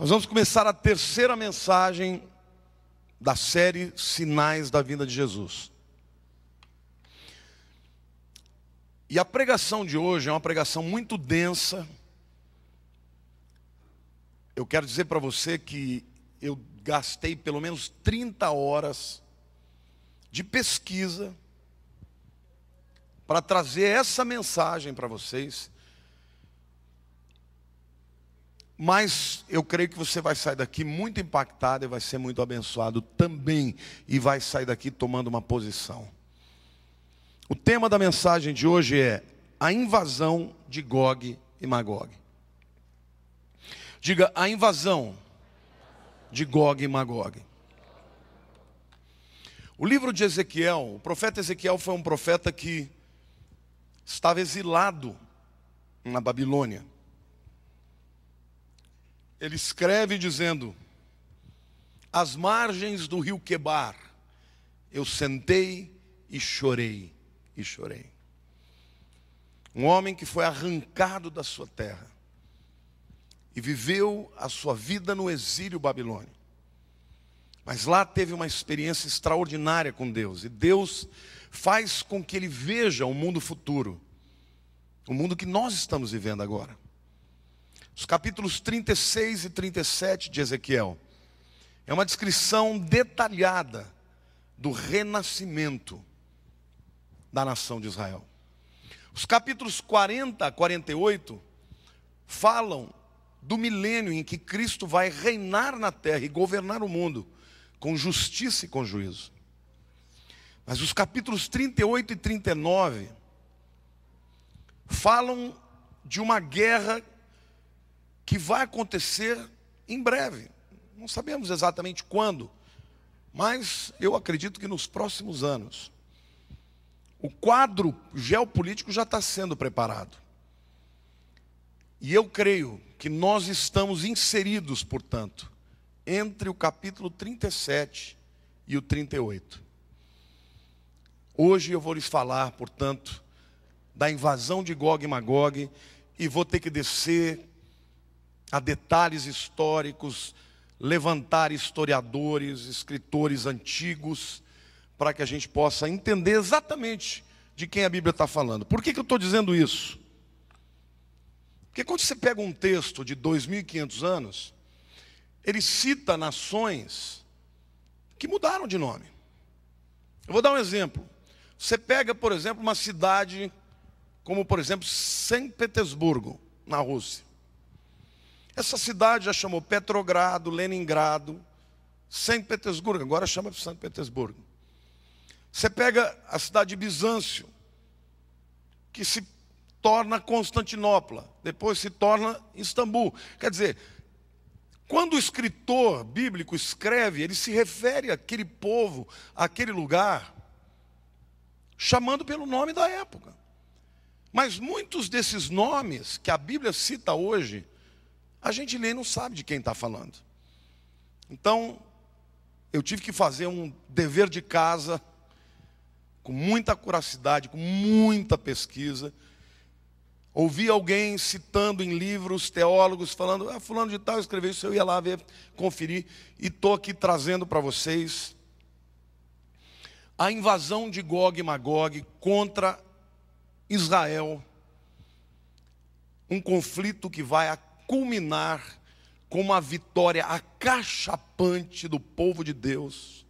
Nós vamos começar a terceira mensagem da série Sinais da Vinda de Jesus. E a pregação de hoje é uma pregação muito densa. Eu quero dizer para você que eu gastei pelo menos 30 horas de pesquisa para trazer essa mensagem para vocês mas eu creio que você vai sair daqui muito impactado e vai ser muito abençoado também. E vai sair daqui tomando uma posição. O tema da mensagem de hoje é a invasão de Gog e Magog. Diga, a invasão de Gog e Magog. O livro de Ezequiel, o profeta Ezequiel foi um profeta que estava exilado na Babilônia ele escreve dizendo: Às margens do rio Quebar, eu sentei e chorei, e chorei. Um homem que foi arrancado da sua terra e viveu a sua vida no exílio babilônico. Mas lá teve uma experiência extraordinária com Deus, e Deus faz com que ele veja o mundo futuro, o mundo que nós estamos vivendo agora. Os capítulos 36 e 37 de Ezequiel. É uma descrição detalhada do renascimento da nação de Israel. Os capítulos 40 a 48 falam do milênio em que Cristo vai reinar na terra e governar o mundo com justiça e com juízo. Mas os capítulos 38 e 39 falam de uma guerra que vai acontecer em breve. Não sabemos exatamente quando, mas eu acredito que nos próximos anos. O quadro geopolítico já está sendo preparado. E eu creio que nós estamos inseridos, portanto, entre o capítulo 37 e o 38. Hoje eu vou lhes falar, portanto, da invasão de Gog e Magog e vou ter que descer a detalhes históricos, levantar historiadores, escritores antigos, para que a gente possa entender exatamente de quem a Bíblia está falando. Por que, que eu estou dizendo isso? Porque quando você pega um texto de 2.500 anos, ele cita nações que mudaram de nome. Eu vou dar um exemplo. Você pega, por exemplo, uma cidade como, por exemplo, São Petersburgo, na Rússia. Essa cidade já chamou Petrogrado, Leningrado, São Petersburgo, agora chama São Petersburgo. Você pega a cidade de Bizâncio, que se torna Constantinopla, depois se torna Istambul. Quer dizer, quando o escritor bíblico escreve, ele se refere àquele povo, àquele lugar, chamando pelo nome da época. Mas muitos desses nomes que a Bíblia cita hoje, a gente lê e não sabe de quem está falando. Então, eu tive que fazer um dever de casa, com muita curacidade, com muita pesquisa. Ouvi alguém citando em livros, teólogos, falando, ah, fulano de tal escreveu isso, eu ia lá ver, conferir, e estou aqui trazendo para vocês a invasão de Gog e Magog contra Israel. Um conflito que vai a culminar com uma vitória acachapante do povo de Deus,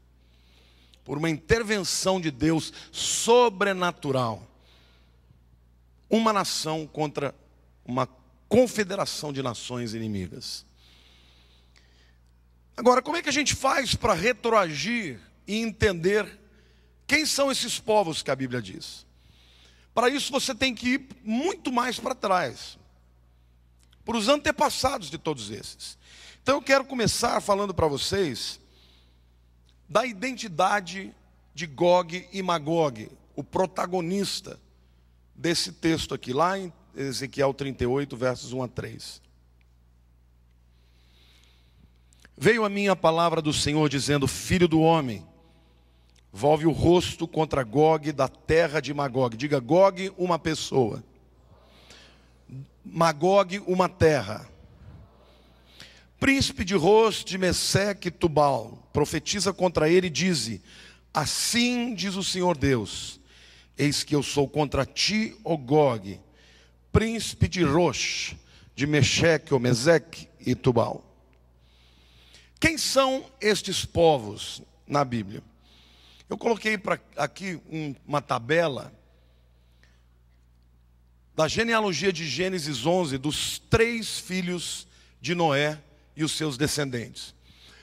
por uma intervenção de Deus sobrenatural. Uma nação contra uma confederação de nações inimigas. Agora, como é que a gente faz para retroagir e entender quem são esses povos que a Bíblia diz? Para isso você tem que ir muito mais para trás para os antepassados de todos esses. Então eu quero começar falando para vocês da identidade de Gog e Magog, o protagonista desse texto aqui, lá em Ezequiel 38, versos 1 a 3. Veio a minha palavra do Senhor dizendo: Filho do homem, volve o rosto contra Gog da terra de Magog. Diga Gog, uma pessoa. Magog uma terra. Príncipe de Ros, de Meseque, Tubal, profetiza contra ele e diz: Assim diz o Senhor Deus: Eis que eu sou contra ti, O Gog, príncipe de Rosh, de Mecheque, ou Meseque e Tubal. Quem são estes povos na Bíblia? Eu coloquei pra, aqui um, uma tabela da genealogia de Gênesis 11 dos três filhos de Noé e os seus descendentes.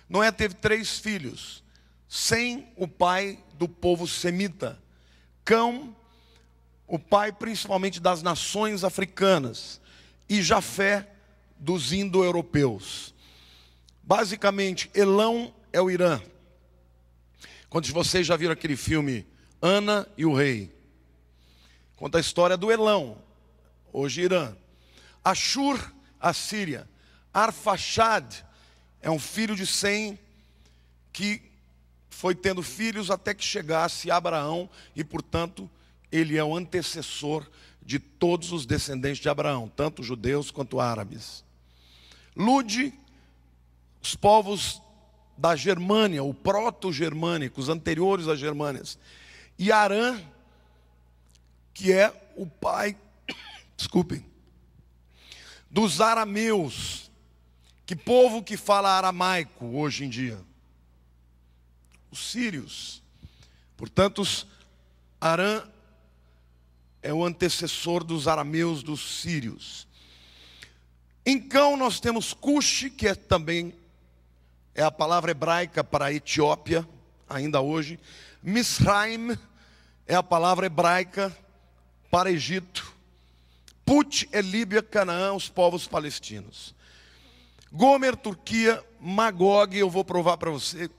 Noé teve três filhos, sem o pai do povo semita, Cão, o pai principalmente das nações africanas, e Jafé dos indo-europeus. Basicamente, Elão é o Irã. Quantos de vocês já viram aquele filme Ana e o Rei? Conta a história do Elão, hoje Irã. Ashur, a Síria. Arfaxad é um filho de Sem que foi tendo filhos até que chegasse Abraão e, portanto, ele é o antecessor de todos os descendentes de Abraão, tanto judeus quanto árabes. Lude, os povos da Germânia, o proto-germânico, os anteriores às Germânias. E Arã, que é o pai Desculpem. Dos arameus. Que povo que fala aramaico hoje em dia? Os sírios. Portanto, Arã é o antecessor dos arameus, dos sírios. Em Cão nós temos Cush, que é também é a palavra hebraica para Etiópia, ainda hoje. Misraim é a palavra hebraica para Egito. Put é Líbia, Canaã, os povos palestinos. Gomer, Turquia, Magog, eu vou provar para você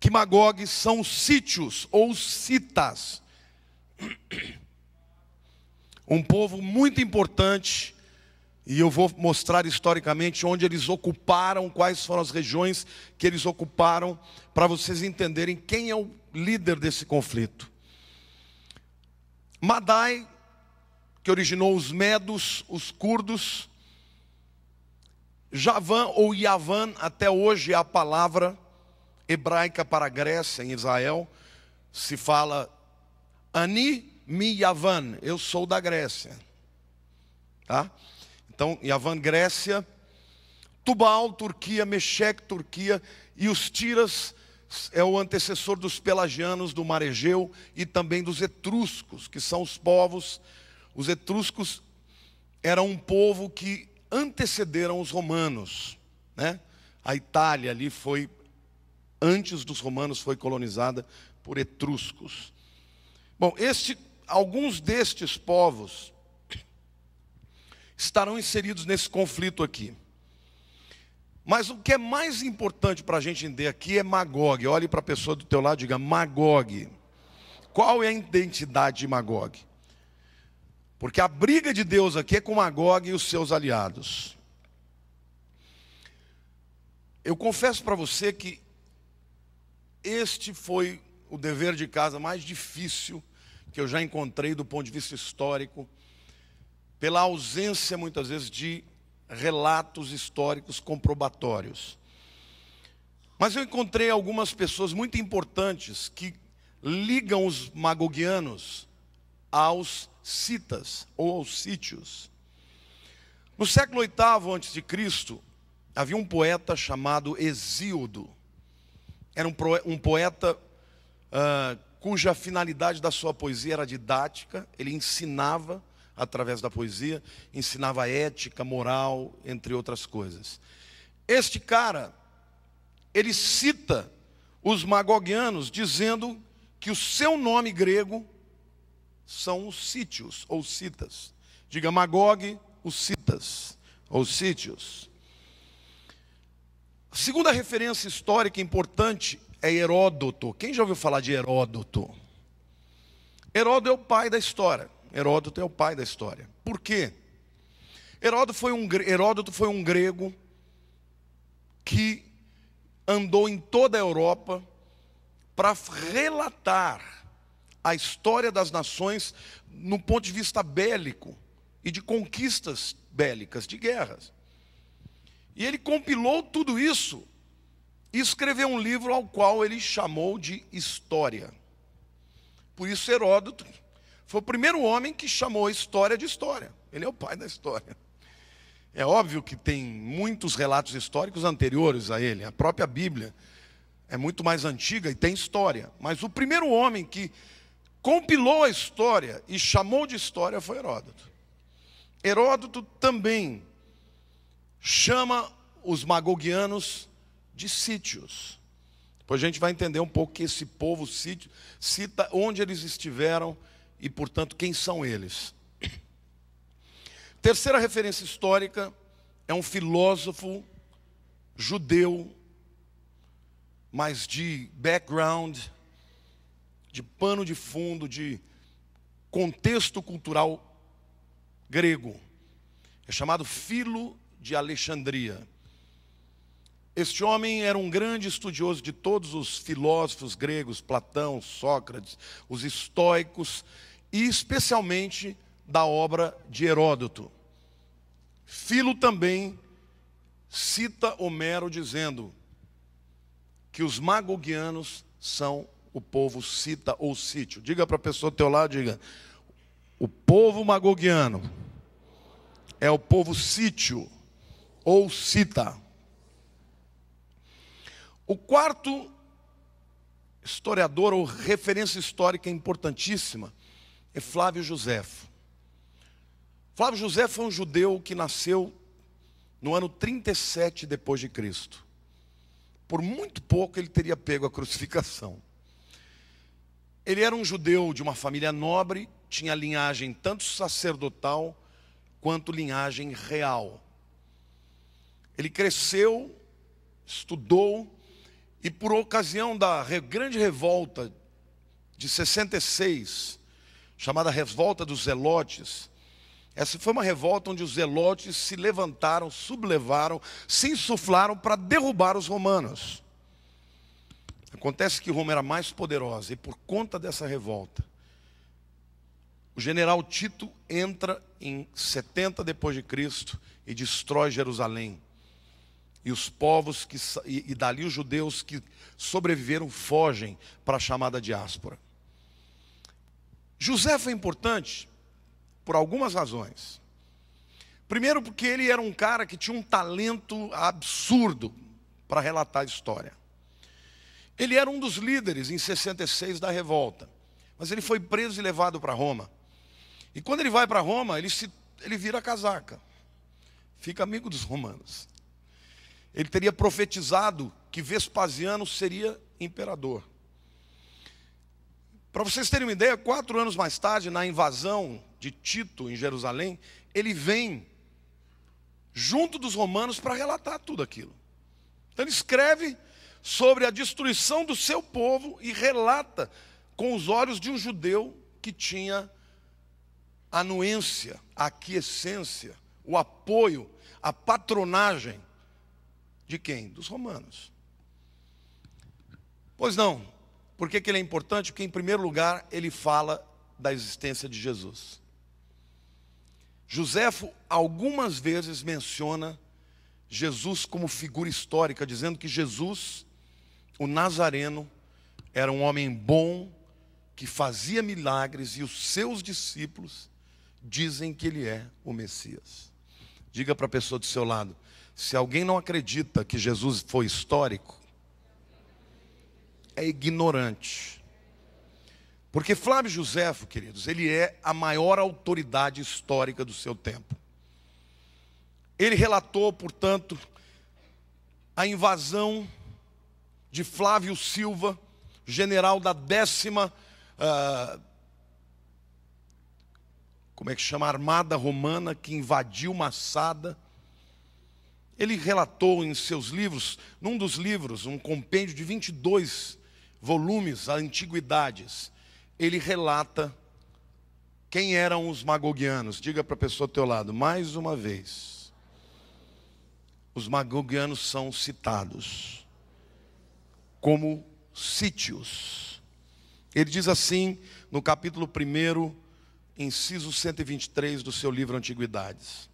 que Magog são sítios ou citas. Um povo muito importante, e eu vou mostrar historicamente onde eles ocuparam, quais foram as regiões que eles ocuparam, para vocês entenderem quem é o líder desse conflito. Madai que originou os medos, os curdos. Javan ou Yavan, até hoje é a palavra hebraica para Grécia, em Israel, se fala Ani mi Yavan, eu sou da Grécia. Tá? Então, Yavan, Grécia, Tubal, Turquia, Mexeque, Turquia, e os Tiras é o antecessor dos pelagianos, do Mar Egeu e também dos etruscos, que são os povos os etruscos eram um povo que antecederam os romanos, né? A Itália ali foi antes dos romanos foi colonizada por etruscos. Bom, este, alguns destes povos estarão inseridos nesse conflito aqui. Mas o que é mais importante para a gente entender aqui é Magog. Olhe para a pessoa do teu lado e diga: Magog. Qual é a identidade de Magog? Porque a briga de Deus aqui é com Magog e os seus aliados. Eu confesso para você que este foi o dever de casa mais difícil que eu já encontrei do ponto de vista histórico, pela ausência muitas vezes de relatos históricos comprobatórios. Mas eu encontrei algumas pessoas muito importantes que ligam os magogianos aos citas ou aos sítios. No século VIII a.C., havia um poeta chamado Hesíodo. Era um poeta uh, cuja finalidade da sua poesia era didática, ele ensinava através da poesia, ensinava ética, moral, entre outras coisas. Este cara, ele cita os magogianos dizendo que o seu nome grego são os sítios ou citas. Diga Magog, os citas ou sítios. A segunda referência histórica importante é Heródoto. Quem já ouviu falar de Heródoto? Heródoto é o pai da história. Heródoto é o pai da história. Por quê? Heródoto foi um, Heródoto foi um grego que andou em toda a Europa para relatar a história das nações no ponto de vista bélico e de conquistas bélicas, de guerras. E ele compilou tudo isso e escreveu um livro ao qual ele chamou de História. Por isso, Heródoto foi o primeiro homem que chamou a história de história. Ele é o pai da história. É óbvio que tem muitos relatos históricos anteriores a ele, a própria Bíblia é muito mais antiga e tem história. Mas o primeiro homem que compilou a história e chamou de história foi Heródoto. Heródoto também chama os magogianos de sítios. Depois a gente vai entender um pouco que esse povo sítio, cita onde eles estiveram e, portanto, quem são eles. Terceira referência histórica é um filósofo judeu, mas de background de pano de fundo, de contexto cultural grego. É chamado Filo de Alexandria. Este homem era um grande estudioso de todos os filósofos gregos, Platão, Sócrates, os estoicos, e especialmente da obra de Heródoto. Filo também cita Homero dizendo que os magogianos são o povo cita ou sítio. Diga para a pessoa do teu lado, diga: o povo magogiano é o povo sítio ou cita. O quarto historiador ou referência histórica importantíssima é Flávio Josefo. Flávio José foi um judeu que nasceu no ano 37 depois de Cristo. Por muito pouco ele teria pego a crucificação. Ele era um judeu de uma família nobre, tinha linhagem tanto sacerdotal quanto linhagem real. Ele cresceu, estudou, e por ocasião da grande revolta de 66, chamada Revolta dos Zelotes, essa foi uma revolta onde os zelotes se levantaram, sublevaram, se insuflaram para derrubar os romanos. Acontece que Roma era mais poderosa e por conta dessa revolta, o general Tito entra em 70 depois de Cristo e destrói Jerusalém. E os povos que e, e dali os judeus que sobreviveram fogem para a chamada diáspora. José foi importante por algumas razões. Primeiro porque ele era um cara que tinha um talento absurdo para relatar a história. Ele era um dos líderes em 66 da revolta, mas ele foi preso e levado para Roma. E quando ele vai para Roma, ele, se, ele vira casaca, fica amigo dos romanos. Ele teria profetizado que Vespasiano seria imperador. Para vocês terem uma ideia, quatro anos mais tarde, na invasão de Tito em Jerusalém, ele vem junto dos romanos para relatar tudo aquilo. Então ele escreve sobre a destruição do seu povo e relata com os olhos de um judeu que tinha anuência, a aquiescência, o apoio, a patronagem de quem? Dos romanos. Pois não, por que, que ele é importante? Porque, em primeiro lugar, ele fala da existência de Jesus. Joséfo algumas vezes menciona Jesus como figura histórica, dizendo que Jesus o Nazareno era um homem bom que fazia milagres e os seus discípulos dizem que ele é o Messias. Diga para a pessoa do seu lado: se alguém não acredita que Jesus foi histórico, é ignorante. Porque Flávio Josefo, queridos, ele é a maior autoridade histórica do seu tempo. Ele relatou, portanto, a invasão de Flávio Silva, general da décima. Uh, como é que chama? Armada Romana que invadiu Massada. Ele relatou em seus livros, num dos livros, um compêndio de 22 volumes, Antiguidades, ele relata quem eram os magogianos. Diga para a pessoa ao teu lado, mais uma vez. Os magogianos são citados como sítios. Ele diz assim no capítulo 1, inciso 123 do seu livro Antiguidades.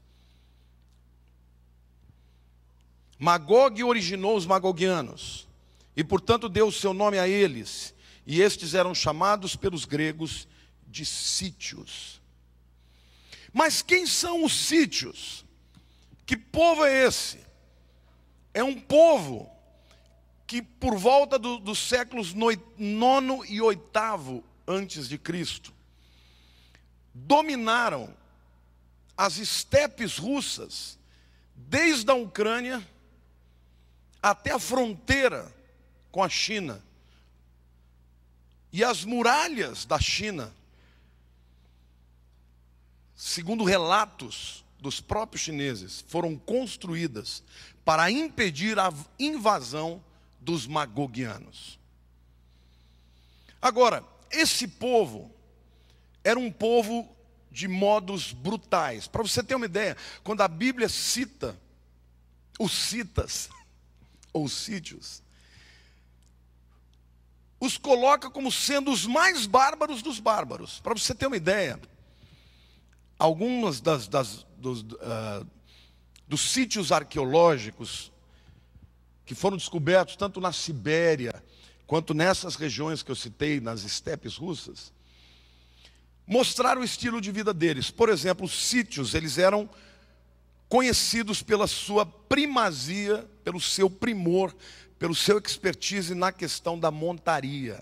Magog originou os magogianos, e portanto deu o seu nome a eles, e estes eram chamados pelos gregos de sítios. Mas quem são os sítios? Que povo é esse? É um povo que por volta do, dos séculos nono e oitavo antes de Cristo, dominaram as estepes russas, desde a Ucrânia até a fronteira com a China. E as muralhas da China, segundo relatos dos próprios chineses, foram construídas para impedir a invasão dos magogianos. Agora, esse povo era um povo de modos brutais. Para você ter uma ideia, quando a Bíblia cita os citas ou sítios, os coloca como sendo os mais bárbaros dos bárbaros. Para você ter uma ideia, algumas das, das dos, uh, dos sítios arqueológicos que foram descobertos tanto na Sibéria quanto nessas regiões que eu citei, nas estepes russas, mostraram o estilo de vida deles. Por exemplo, os sítios, eles eram conhecidos pela sua primazia, pelo seu primor, pelo seu expertise na questão da montaria.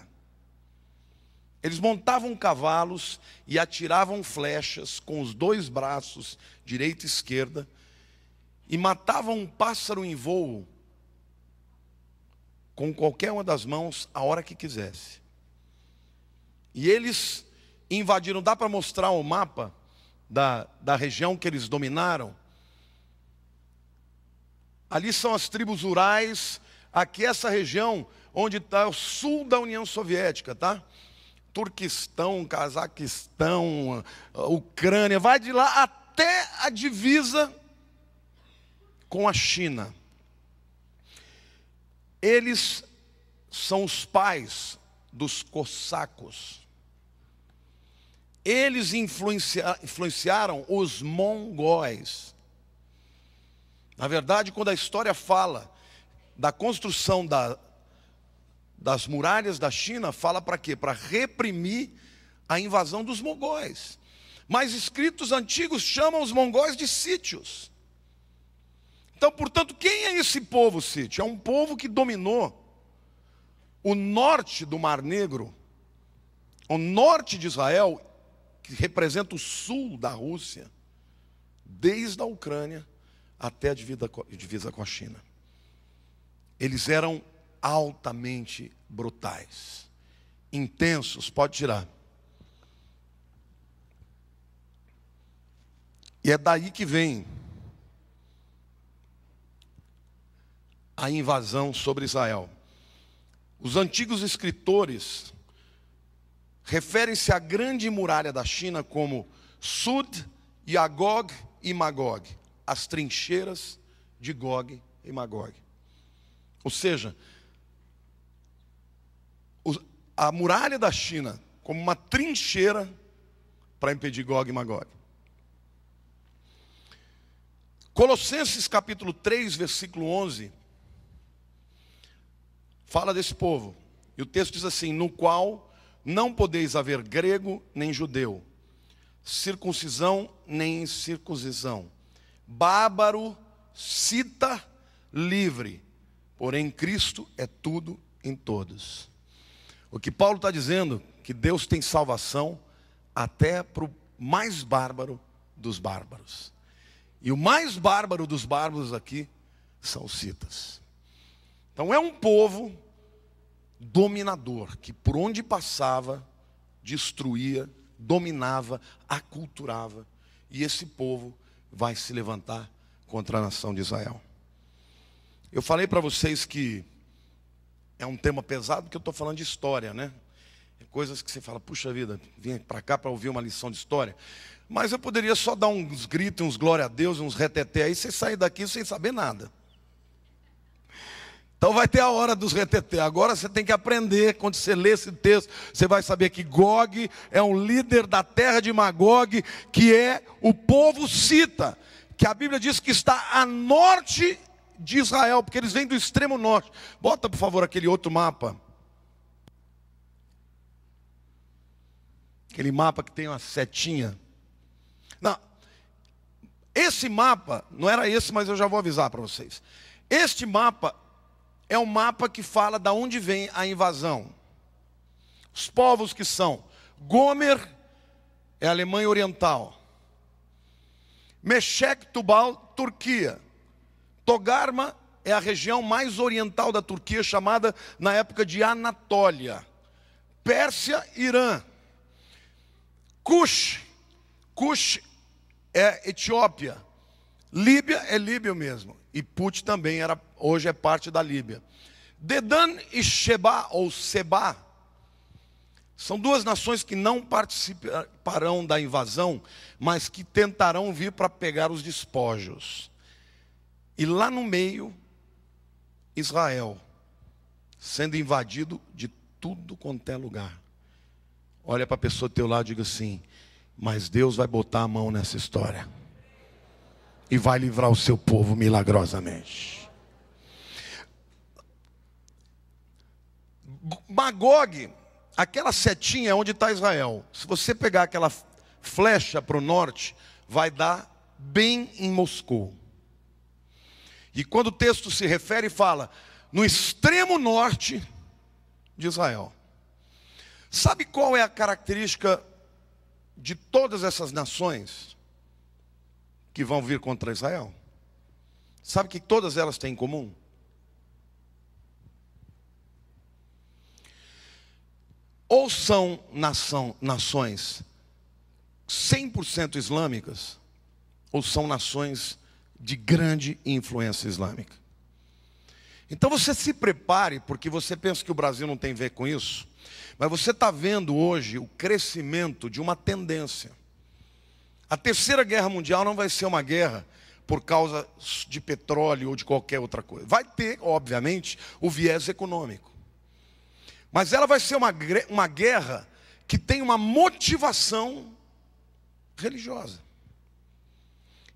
Eles montavam cavalos e atiravam flechas com os dois braços, direita e esquerda, e matavam um pássaro em voo com qualquer uma das mãos a hora que quisesse. E eles invadiram, dá para mostrar o mapa da, da região que eles dominaram? Ali são as tribos rurais, aqui é essa região onde está o sul da União Soviética, tá? Turquistão, Cazaquistão, Ucrânia, vai de lá até a divisa com a China. Eles são os pais dos cossacos. Eles influencia, influenciaram os mongóis. Na verdade, quando a história fala da construção da, das muralhas da China, fala para quê? Para reprimir a invasão dos mongóis. Mas escritos antigos chamam os mongóis de sítios. Então, portanto, quem é esse povo, Cite? É um povo que dominou o norte do Mar Negro, o norte de Israel, que representa o sul da Rússia, desde a Ucrânia até a divisa com a China. Eles eram altamente brutais, intensos, pode tirar. E é daí que vem a invasão sobre Israel. Os antigos escritores referem-se à grande muralha da China como Sud, e Agog e Magog, as trincheiras de Gog e Magog. Ou seja, a muralha da China como uma trincheira para impedir Gog e Magog. Colossenses capítulo 3, versículo 11, fala desse povo. E o texto diz assim: No qual não podeis haver grego nem judeu, circuncisão nem incircuncisão, bárbaro, cita, livre, porém Cristo é tudo em todos. O que Paulo está dizendo, que Deus tem salvação até para o mais bárbaro dos bárbaros. E o mais bárbaro dos bárbaros aqui são os citas. Então é um povo dominador que por onde passava destruía, dominava, aculturava. E esse povo vai se levantar contra a nação de Israel. Eu falei para vocês que é um tema pesado, porque eu estou falando de história, né? É coisas que você fala, puxa vida, vim para cá para ouvir uma lição de história. Mas eu poderia só dar uns gritos, uns glória a Deus, uns reteté aí, você sair daqui sem saber nada. Então vai ter a hora dos reteté. Agora você tem que aprender, quando você lê esse texto, você vai saber que Gog é um líder da terra de Magog, que é o povo cita, que a Bíblia diz que está a norte de Israel, porque eles vêm do extremo norte. Bota, por favor, aquele outro mapa. Aquele mapa que tem uma setinha. Não. Esse mapa, não era esse, mas eu já vou avisar para vocês. Este mapa é um mapa que fala de onde vem a invasão. Os povos que são Gomer é Alemanha Oriental. Meshek Tubal, Turquia. Togarma é a região mais oriental da Turquia, chamada na época de Anatólia. Pérsia, Irã. Cush, Cush é Etiópia. Líbia é Líbia mesmo. E Put também era, hoje é parte da Líbia. Dedan e Sheba, ou Seba, são duas nações que não participarão da invasão, mas que tentarão vir para pegar os despojos. E lá no meio, Israel, sendo invadido de tudo quanto é lugar. Olha para a pessoa do teu lado e diga assim: mas Deus vai botar a mão nessa história e vai livrar o seu povo milagrosamente. Magog, aquela setinha é onde está Israel. Se você pegar aquela flecha para o norte, vai dar bem em Moscou. E quando o texto se refere, fala no extremo norte de Israel. Sabe qual é a característica de todas essas nações? que vão vir contra Israel. Sabe o que todas elas têm em comum? Ou são nação, nações 100% islâmicas, ou são nações de grande influência islâmica. Então você se prepare, porque você pensa que o Brasil não tem a ver com isso, mas você está vendo hoje o crescimento de uma tendência. A terceira guerra mundial não vai ser uma guerra por causa de petróleo ou de qualquer outra coisa. Vai ter, obviamente, o viés econômico. Mas ela vai ser uma, uma guerra que tem uma motivação religiosa.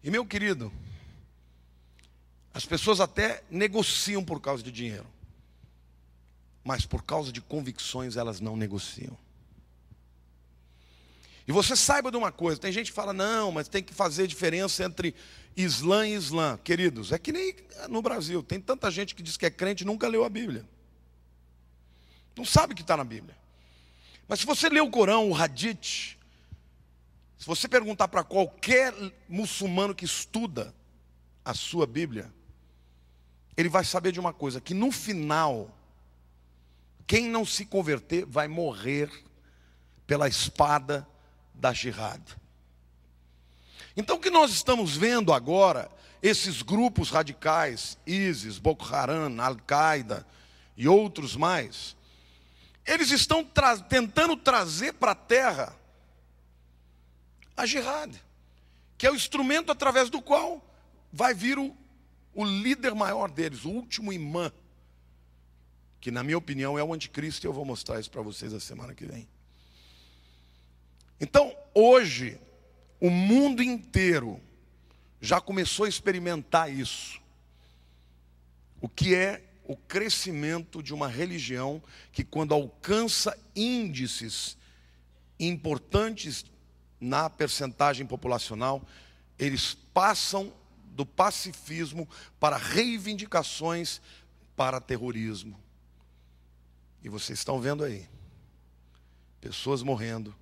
E meu querido, as pessoas até negociam por causa de dinheiro, mas por causa de convicções elas não negociam. E você saiba de uma coisa: tem gente que fala, não, mas tem que fazer diferença entre Islã e Islã. Queridos, é que nem no Brasil, tem tanta gente que diz que é crente e nunca leu a Bíblia. Não sabe o que está na Bíblia. Mas se você ler o Corão, o Hadith, se você perguntar para qualquer muçulmano que estuda a sua Bíblia, ele vai saber de uma coisa: que no final, quem não se converter vai morrer pela espada da jihad. Então, o que nós estamos vendo agora, esses grupos radicais, ISIS, Boko Haram, Al-Qaeda e outros mais, eles estão tra tentando trazer para a terra a jihad, que é o instrumento através do qual vai vir o, o líder maior deles, o último imã, que na minha opinião é o anticristo, e eu vou mostrar isso para vocês a semana que vem. Então, hoje, o mundo inteiro já começou a experimentar isso. O que é o crescimento de uma religião que, quando alcança índices importantes na percentagem populacional, eles passam do pacifismo para reivindicações para terrorismo. E vocês estão vendo aí pessoas morrendo,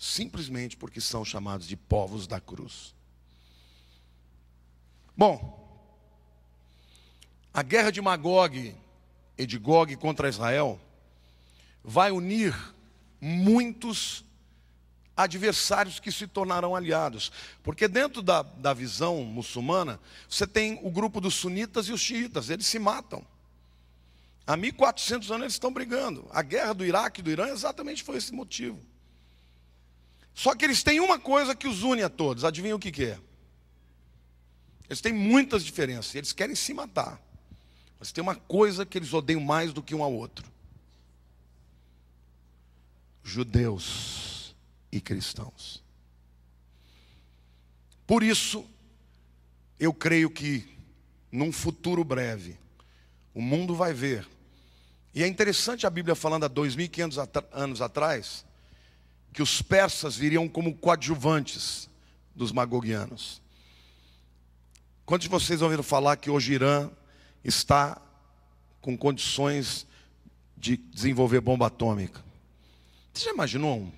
simplesmente porque são chamados de povos da cruz. Bom, a guerra de Magog e de Gog contra Israel vai unir muitos adversários que se tornarão aliados. Porque dentro da, da visão muçulmana, você tem o grupo dos sunitas e os xiitas, eles se matam. Há 1400 anos eles estão brigando. A guerra do Iraque e do Irã é exatamente foi esse motivo. Só que eles têm uma coisa que os une a todos. Adivinha o que, que é? Eles têm muitas diferenças. Eles querem se matar. Mas tem uma coisa que eles odeiam mais do que um ao outro: judeus e cristãos. Por isso, eu creio que num futuro breve, o mundo vai ver. E é interessante a Bíblia falando há 2.500 anos atrás que os persas viriam como coadjuvantes dos magogianos. Quantos de vocês ouviram falar que hoje Irã está com condições de desenvolver bomba atômica? Você já imaginou um,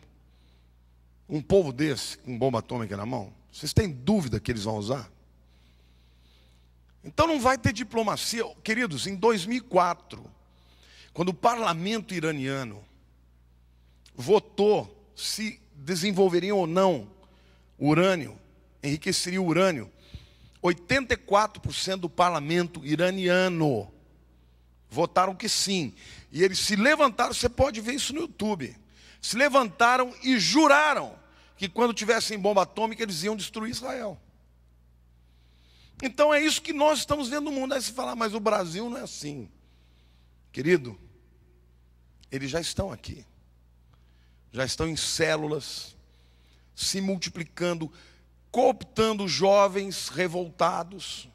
um povo desse com bomba atômica na mão? Vocês têm dúvida que eles vão usar? Então não vai ter diplomacia. Queridos, em 2004, quando o parlamento iraniano votou se desenvolveriam ou não urânio, enriqueceria o urânio. 84% do parlamento iraniano votaram que sim. E eles se levantaram, você pode ver isso no YouTube. Se levantaram e juraram que quando tivessem bomba atômica eles iam destruir Israel. Então é isso que nós estamos vendo no mundo. Aí se falar, ah, mas o Brasil não é assim. Querido, eles já estão aqui já estão em células, se multiplicando, cooptando jovens revoltados,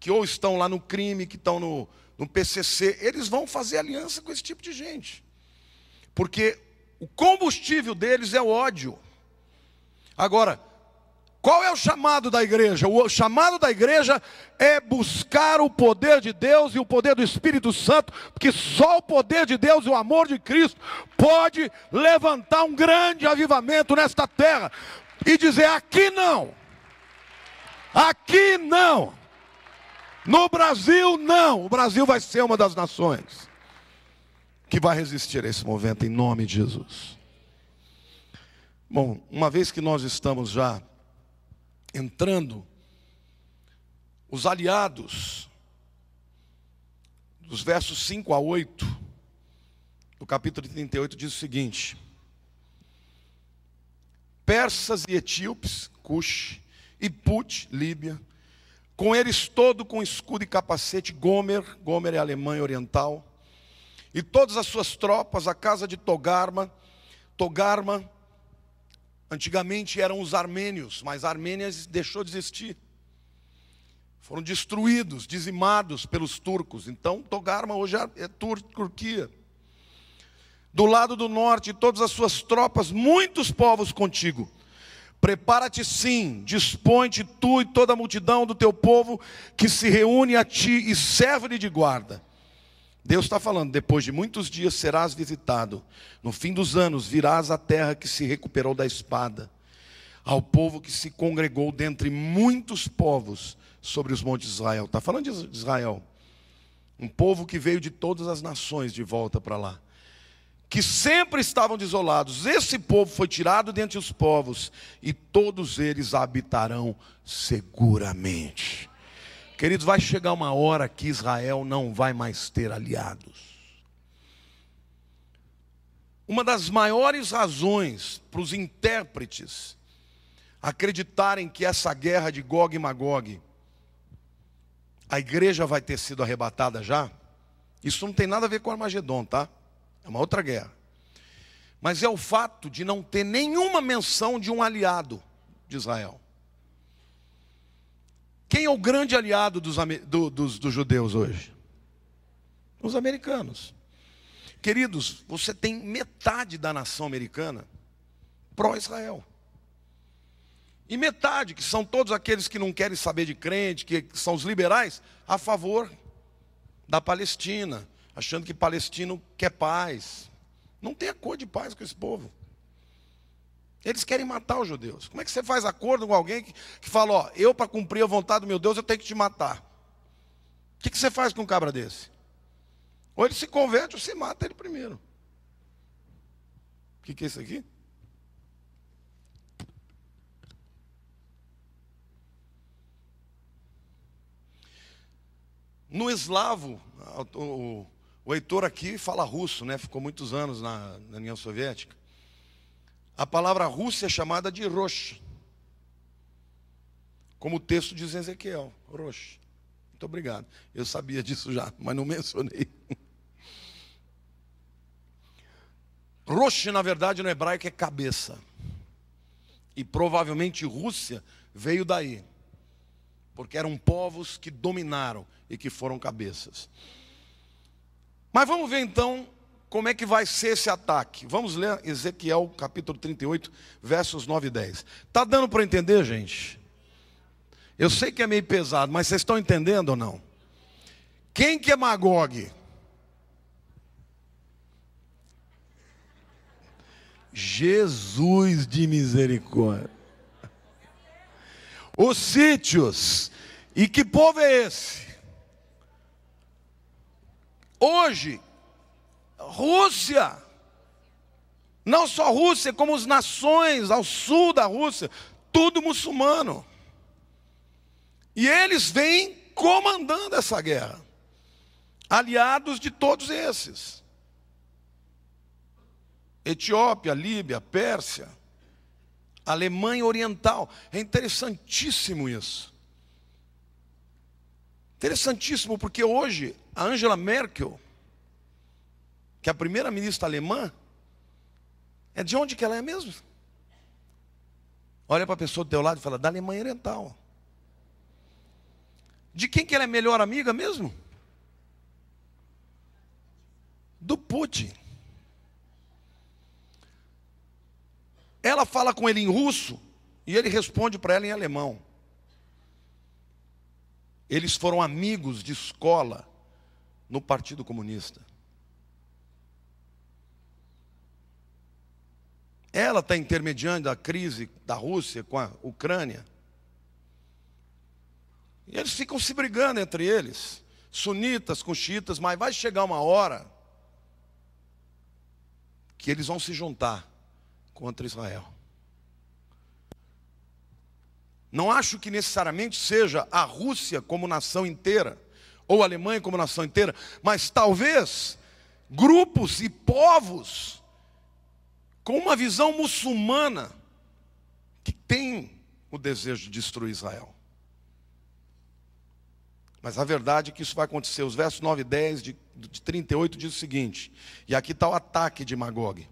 que ou estão lá no crime, que estão no, no PCC, eles vão fazer aliança com esse tipo de gente, porque o combustível deles é o ódio. Agora, qual é o chamado da igreja? O chamado da igreja é buscar o poder de Deus e o poder do Espírito Santo, porque só o poder de Deus e o amor de Cristo pode levantar um grande avivamento nesta terra e dizer: aqui não, aqui não, no Brasil não. O Brasil vai ser uma das nações que vai resistir a esse movimento em nome de Jesus. Bom, uma vez que nós estamos já entrando, os aliados, dos versos 5 a 8, do capítulo 38, diz o seguinte: Persas e etíopes, Cush, e Put, Líbia, com eles todo com escudo e capacete, Gomer, Gomer é Alemanha Oriental, e todas as suas tropas, a casa de Togarma, Togarma Antigamente eram os armênios, mas Armênia deixou de existir. Foram destruídos, dizimados pelos turcos. Então, Togarma hoje é, é Tur Turquia. Do lado do norte, todas as suas tropas, muitos povos contigo. Prepara-te sim, dispõe-te tu e toda a multidão do teu povo que se reúne a ti e serve-lhe de guarda. Deus está falando: depois de muitos dias serás visitado, no fim dos anos virás à terra que se recuperou da espada, ao povo que se congregou dentre muitos povos sobre os montes de Israel. Está falando de Israel, um povo que veio de todas as nações de volta para lá que sempre estavam desolados. Esse povo foi tirado dentre os povos, e todos eles habitarão seguramente. Queridos, vai chegar uma hora que Israel não vai mais ter aliados. Uma das maiores razões para os intérpretes acreditarem que essa guerra de Gog e Magog, a igreja vai ter sido arrebatada já, isso não tem nada a ver com Armagedon, tá? É uma outra guerra. Mas é o fato de não ter nenhuma menção de um aliado de Israel. Quem é o grande aliado dos, do, dos, dos judeus hoje? Os americanos. Queridos, você tem metade da nação americana pró-Israel. E metade, que são todos aqueles que não querem saber de crente, que são os liberais, a favor da Palestina, achando que palestino quer paz. Não tem acordo de paz com esse povo. Eles querem matar os judeus. Como é que você faz acordo com alguém que, que fala, ó, eu para cumprir a vontade do meu Deus, eu tenho que te matar? O que, que você faz com um cabra desse? Ou ele se converte ou se mata ele primeiro. O que, que é isso aqui? No eslavo, o, o, o Heitor aqui fala russo, né? Ficou muitos anos na, na União Soviética. A palavra Rússia é chamada de Rosh. Como o texto diz em Ezequiel, Rosh. Muito obrigado. Eu sabia disso já, mas não mencionei. Rosh, na verdade, no hebraico é cabeça. E provavelmente Rússia veio daí. Porque eram povos que dominaram e que foram cabeças. Mas vamos ver então como é que vai ser esse ataque? Vamos ler Ezequiel capítulo 38, versos 9 e 10. Está dando para entender, gente? Eu sei que é meio pesado, mas vocês estão entendendo ou não? Quem que é Magog? Jesus de misericórdia. Os sítios. E que povo é esse? Hoje, Rússia, não só Rússia, como as nações ao sul da Rússia, tudo muçulmano. E eles vêm comandando essa guerra, aliados de todos esses. Etiópia, Líbia, Pérsia, Alemanha Oriental. É interessantíssimo isso. Interessantíssimo, porque hoje a Angela Merkel que a primeira ministra alemã é de onde que ela é mesmo? Olha para a pessoa do teu lado e fala, da Alemanha Oriental. De quem que ela é melhor amiga mesmo? Do Putin. Ela fala com ele em russo e ele responde para ela em alemão. Eles foram amigos de escola no Partido Comunista. Ela está intermediando a crise da Rússia com a Ucrânia. E eles ficam se brigando entre eles, sunitas com xiitas, mas vai chegar uma hora que eles vão se juntar contra Israel. Não acho que necessariamente seja a Rússia como nação inteira, ou a Alemanha como nação inteira, mas talvez grupos e povos com uma visão muçulmana que tem o desejo de destruir Israel. Mas a verdade é que isso vai acontecer. Os versos 9 e 10 de, de 38 diz o seguinte: e aqui está o ataque de Magog.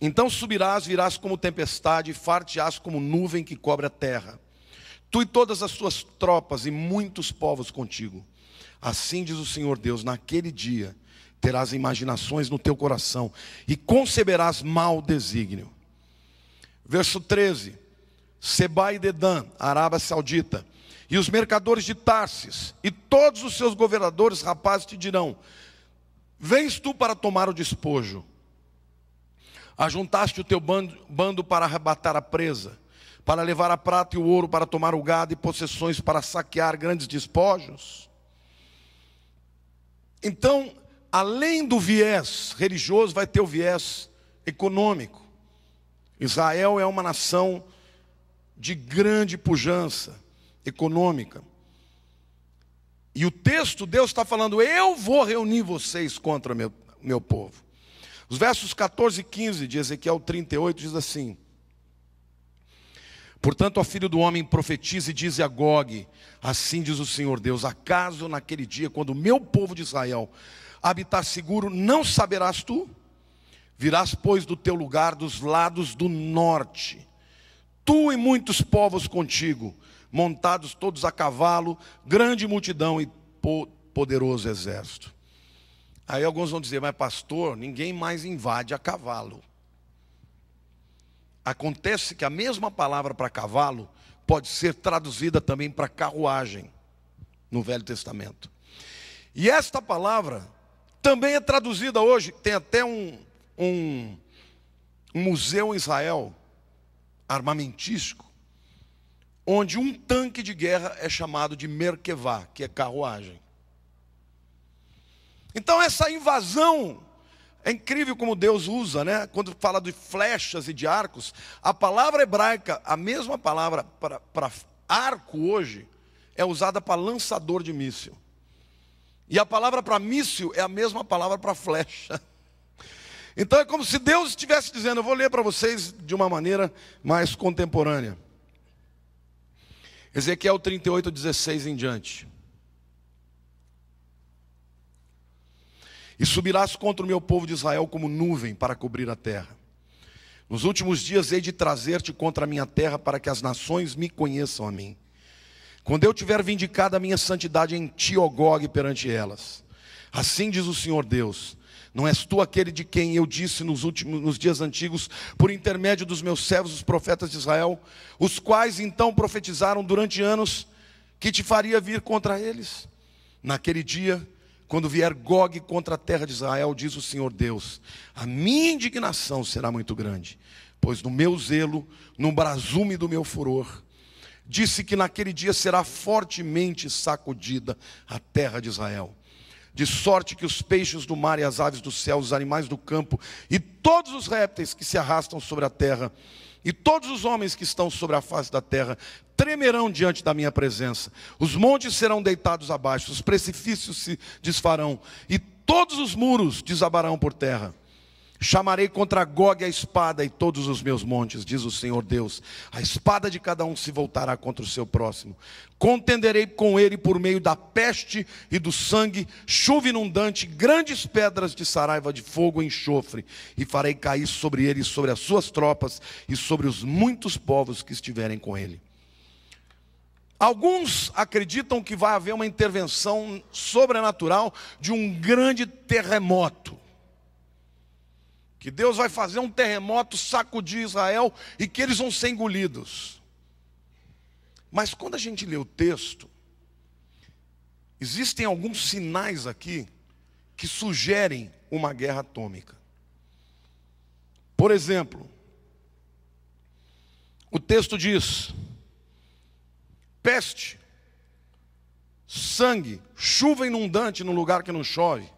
Então subirás, virás como tempestade, e farteás como nuvem que cobre a terra. Tu e todas as tuas tropas e muitos povos contigo. Assim diz o Senhor Deus: naquele dia terás imaginações no teu coração e conceberás mau desígnio. Verso 13: Sebai e Dedã, Arábia Saudita, e os mercadores de Tarsis, e todos os seus governadores rapazes te dirão: Vens tu para tomar o despojo, ajuntaste o teu bando para arrebatar a presa, para levar a prata e o ouro, para tomar o gado e possessões, para saquear grandes despojos. Então além do viés religioso, vai ter o viés econômico. Israel é uma nação de grande pujança econômica. E o texto, Deus está falando: Eu vou reunir vocês contra meu, meu povo. Os versos 14 e 15 de Ezequiel 38 diz assim: Portanto, o filho do homem profetiza e diz a Gog: Assim diz o Senhor Deus: Acaso naquele dia, quando o meu povo de Israel habitar seguro não saberás tu. Virás, pois, do teu lugar dos lados do norte, tu e muitos povos contigo, montados todos a cavalo, grande multidão e poderoso exército. Aí alguns vão dizer, mas pastor, ninguém mais invade a cavalo. Acontece que a mesma palavra para cavalo pode ser traduzida também para carruagem no Velho Testamento. E esta palavra também é traduzida hoje. Tem até um, um, um museu em Israel, armamentístico, onde um tanque de guerra é chamado de Merkevá, que é carruagem. Então, essa invasão é incrível como Deus usa, né? Quando fala de flechas e de arcos, a palavra hebraica, a mesma palavra para arco hoje, é usada para lançador de míssil. E a palavra para míssil é a mesma palavra para flecha. Então é como se Deus estivesse dizendo, eu vou ler para vocês de uma maneira mais contemporânea. Ezequiel 38, 16 em diante. E subirás contra o meu povo de Israel como nuvem para cobrir a terra. Nos últimos dias hei de trazer-te contra a minha terra para que as nações me conheçam a mim. Quando eu tiver vindicado a minha santidade em ti, perante elas. Assim diz o Senhor Deus: Não és tu aquele de quem eu disse nos últimos nos dias antigos, por intermédio dos meus servos, os profetas de Israel, os quais então profetizaram durante anos que te faria vir contra eles? Naquele dia, quando vier Gog contra a terra de Israel, diz o Senhor Deus: A minha indignação será muito grande, pois no meu zelo, no brasume do meu furor, disse que naquele dia será fortemente sacudida a terra de Israel. De sorte que os peixes do mar e as aves do céu, os animais do campo e todos os répteis que se arrastam sobre a terra, e todos os homens que estão sobre a face da terra tremerão diante da minha presença. Os montes serão deitados abaixo, os precipícios se desfarão, e todos os muros desabarão por terra. Chamarei contra Gog a espada e todos os meus montes, diz o Senhor Deus. A espada de cada um se voltará contra o seu próximo. Contenderei com ele por meio da peste e do sangue, chuva inundante, grandes pedras de saraiva de fogo e enxofre, e farei cair sobre ele, sobre as suas tropas e sobre os muitos povos que estiverem com ele. Alguns acreditam que vai haver uma intervenção sobrenatural de um grande terremoto que Deus vai fazer um terremoto sacudir Israel e que eles vão ser engolidos. Mas quando a gente lê o texto, existem alguns sinais aqui que sugerem uma guerra atômica. Por exemplo, o texto diz: peste, sangue, chuva inundante no lugar que não chove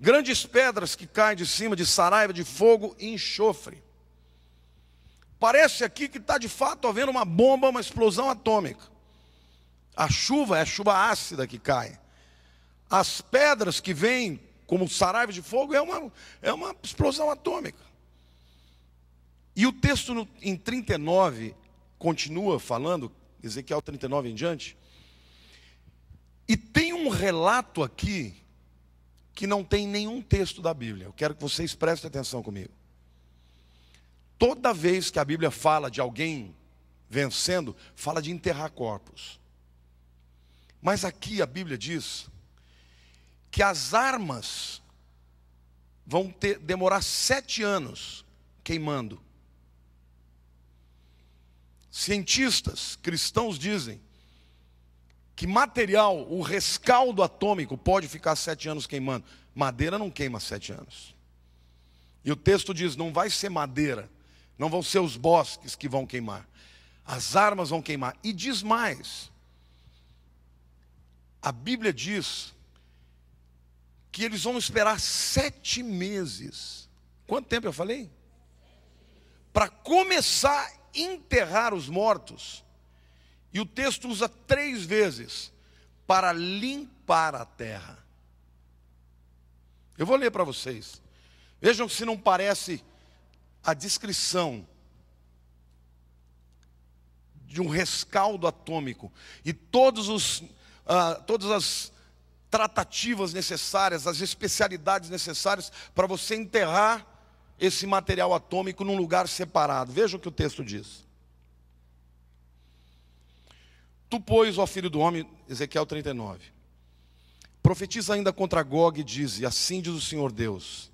Grandes pedras que caem de cima de saraiva de fogo e enxofre. Parece aqui que está de fato havendo uma bomba, uma explosão atômica. A chuva é a chuva ácida que cai. As pedras que vêm como saraiva de fogo é uma, é uma explosão atômica. E o texto no, em 39 continua falando, Ezequiel 39 em diante. E tem um relato aqui que não tem nenhum texto da Bíblia. Eu quero que vocês prestem atenção comigo. Toda vez que a Bíblia fala de alguém vencendo, fala de enterrar corpos. Mas aqui a Bíblia diz que as armas vão ter, demorar sete anos queimando. Cientistas cristãos dizem que material, o rescaldo atômico, pode ficar sete anos queimando. Madeira não queima sete anos. E o texto diz: não vai ser madeira, não vão ser os bosques que vão queimar, as armas vão queimar. E diz mais: a Bíblia diz que eles vão esperar sete meses. Quanto tempo eu falei? Para começar a enterrar os mortos e o texto usa três vezes para limpar a terra. Eu vou ler para vocês. Vejam se não parece a descrição de um rescaldo atômico e todos os, ah, todas as tratativas necessárias, as especialidades necessárias para você enterrar esse material atômico num lugar separado. Veja o que o texto diz. Tu, pois, ó filho do homem, Ezequiel 39, profetiza ainda contra Gog e diz: e Assim diz o Senhor Deus: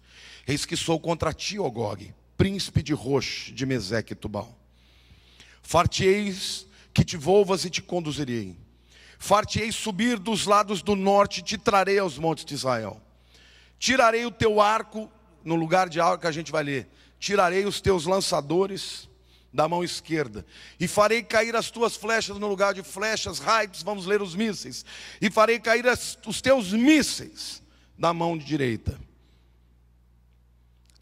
Eis que sou contra ti, ó Gog, príncipe de Roche, de Meseque e Tubal. Farteis que te volvas e te conduzirei. Fartieis subir dos lados do norte e te trarei aos montes de Israel. Tirarei o teu arco, no lugar de arco que a gente vai ler, tirarei os teus lançadores da mão esquerda, e farei cair as tuas flechas no lugar de flechas, raios, vamos ler os mísseis, e farei cair as, os teus mísseis da mão direita.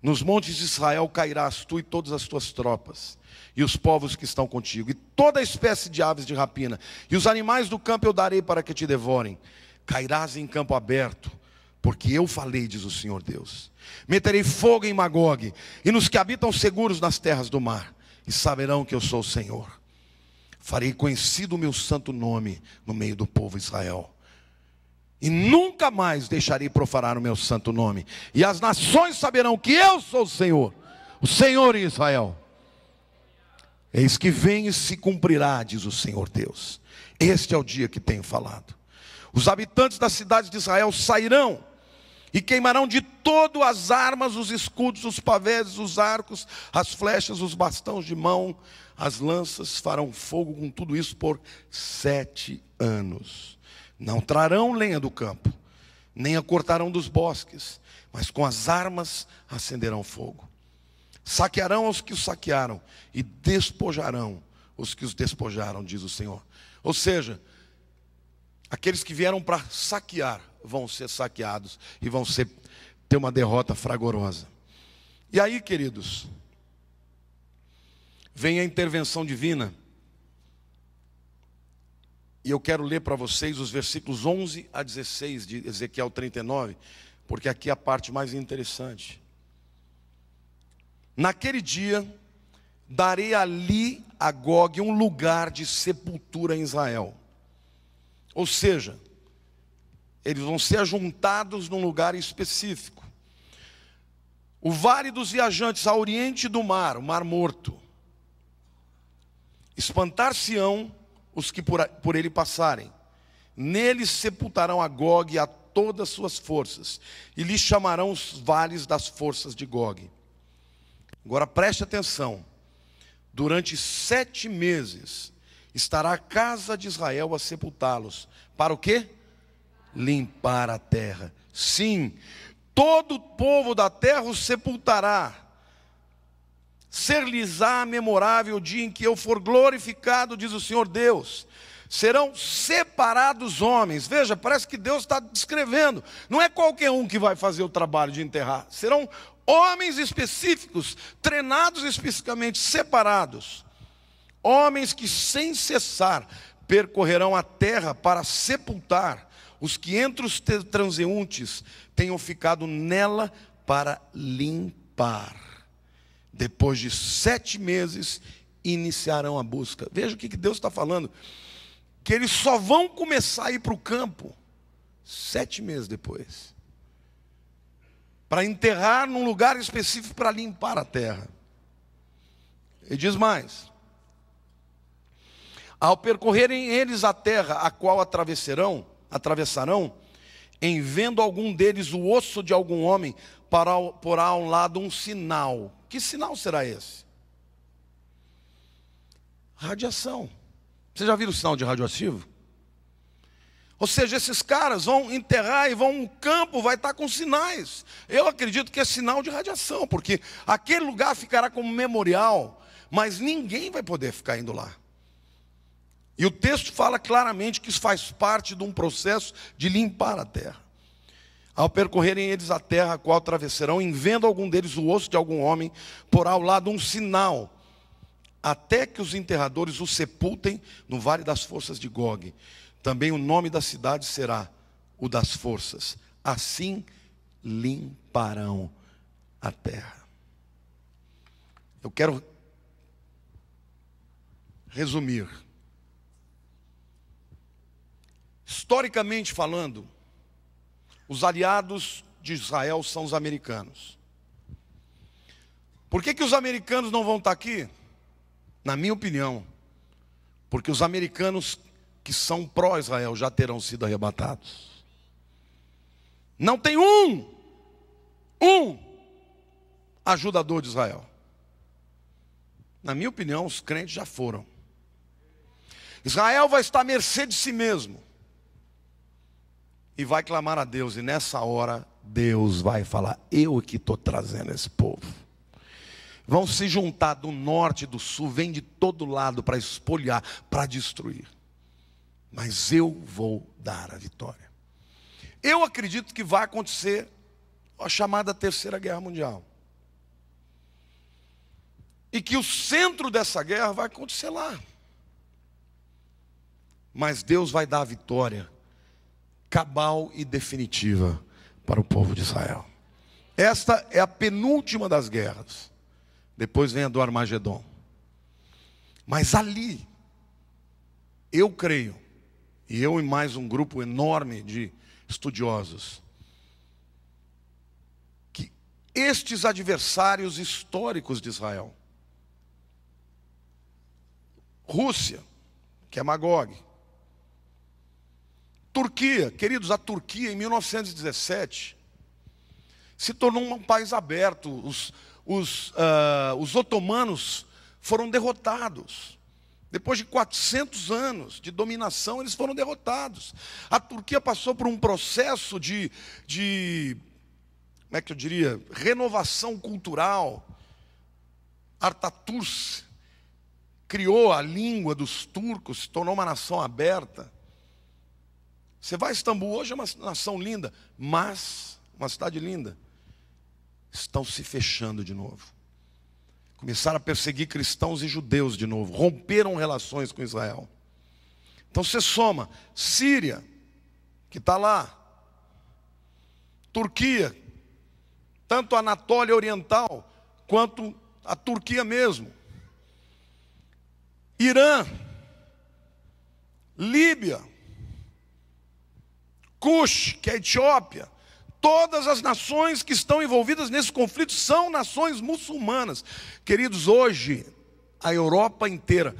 Nos montes de Israel cairás tu e todas as tuas tropas, e os povos que estão contigo, e toda espécie de aves de rapina, e os animais do campo eu darei para que te devorem. Cairás em campo aberto, porque eu falei, diz o Senhor Deus. Meterei fogo em Magog e nos que habitam seguros nas terras do mar e saberão que eu sou o Senhor. Farei conhecido o meu santo nome no meio do povo Israel. E nunca mais deixarei profanar o meu santo nome. E as nações saberão que eu sou o Senhor, o Senhor em Israel. Eis que vem e se cumprirá, diz o Senhor Deus. Este é o dia que tenho falado. Os habitantes das cidades de Israel sairão e queimarão de todo as armas, os escudos, os pavés, os arcos, as flechas, os bastões de mão, as lanças, farão fogo com tudo isso por sete anos. Não trarão lenha do campo, nem a cortarão dos bosques, mas com as armas acenderão fogo. Saquearão os que os saquearam e despojarão os que os despojaram, diz o Senhor. Ou seja, aqueles que vieram para saquear, vão ser saqueados e vão ser, ter uma derrota fragorosa. E aí, queridos, vem a intervenção divina. E eu quero ler para vocês os versículos 11 a 16 de Ezequiel 39, porque aqui é a parte mais interessante. Naquele dia, darei ali a Gog um lugar de sepultura em Israel. Ou seja, eles vão ser ajuntados num lugar específico. O Vale dos Viajantes, a oriente do mar, o Mar Morto. Espantar-se-ão os que por, por ele passarem. Neles sepultarão a Gog e a todas suas forças, e lhes chamarão os vales das forças de Gog. Agora preste atenção: durante sete meses estará a casa de Israel a sepultá-los. Para o quê? limpar a terra. Sim, todo o povo da terra o sepultará. Ser-lhes-á memorável o dia em que eu for glorificado, diz o Senhor Deus. Serão separados homens. Veja, parece que Deus está descrevendo. Não é qualquer um que vai fazer o trabalho de enterrar. Serão homens específicos, treinados especificamente, separados. Homens que sem cessar percorrerão a terra para sepultar os que entre os transeuntes tenham ficado nela para limpar. Depois de sete meses, iniciarão a busca. Veja o que Deus está falando. Que eles só vão começar a ir para o campo sete meses depois. Para enterrar num lugar específico para limpar a terra. Ele diz mais: Ao percorrerem eles a terra a qual atravessarão, atravessarão, em vendo algum deles o osso de algum homem, porá ao lado um sinal. Que sinal será esse? Radiação. Você já viram o sinal de radioativo? Ou seja, esses caras vão enterrar e vão, o campo vai estar com sinais. Eu acredito que é sinal de radiação, porque aquele lugar ficará como memorial, mas ninguém vai poder ficar indo lá. E o texto fala claramente que isso faz parte de um processo de limpar a terra. Ao percorrerem eles a terra, a qual atravessarão, em vendo algum deles o osso de algum homem, porá ao lado um sinal, até que os enterradores o sepultem no vale das forças de Gog. Também o nome da cidade será o das forças. Assim limparão a terra. Eu quero resumir Historicamente falando, os aliados de Israel são os americanos. Por que, que os americanos não vão estar aqui? Na minha opinião, porque os americanos que são pró-Israel já terão sido arrebatados. Não tem um, um ajudador de Israel. Na minha opinião, os crentes já foram. Israel vai estar à mercê de si mesmo e vai clamar a Deus, e nessa hora Deus vai falar: Eu é que estou trazendo esse povo. Vão se juntar do norte, do sul, vem de todo lado para espolhar, para destruir. Mas eu vou dar a vitória. Eu acredito que vai acontecer a chamada Terceira Guerra Mundial. E que o centro dessa guerra vai acontecer lá. Mas Deus vai dar a vitória cabal e definitiva para o povo de Israel. Esta é a penúltima das guerras. Depois vem a do Armagedon. Mas ali, eu creio, e eu e mais um grupo enorme de estudiosos, que estes adversários históricos de Israel, Rússia, que é Magog, Turquia, queridos, a Turquia em 1917 se tornou um país aberto. Os, os, uh, os otomanos foram derrotados. Depois de 400 anos de dominação, eles foram derrotados. A Turquia passou por um processo de, de como é que eu diria, renovação cultural. Artaturs criou a língua dos turcos, se tornou uma nação aberta. Você vai a Istambul hoje, é uma nação linda, mas, uma cidade linda, estão se fechando de novo. Começaram a perseguir cristãos e judeus de novo, romperam relações com Israel. Então você soma Síria, que está lá, Turquia, tanto a Anatólia Oriental quanto a Turquia mesmo, Irã, Líbia, Cush, que é a Etiópia. Todas as nações que estão envolvidas nesse conflito são nações muçulmanas. Queridos, hoje, a Europa inteira.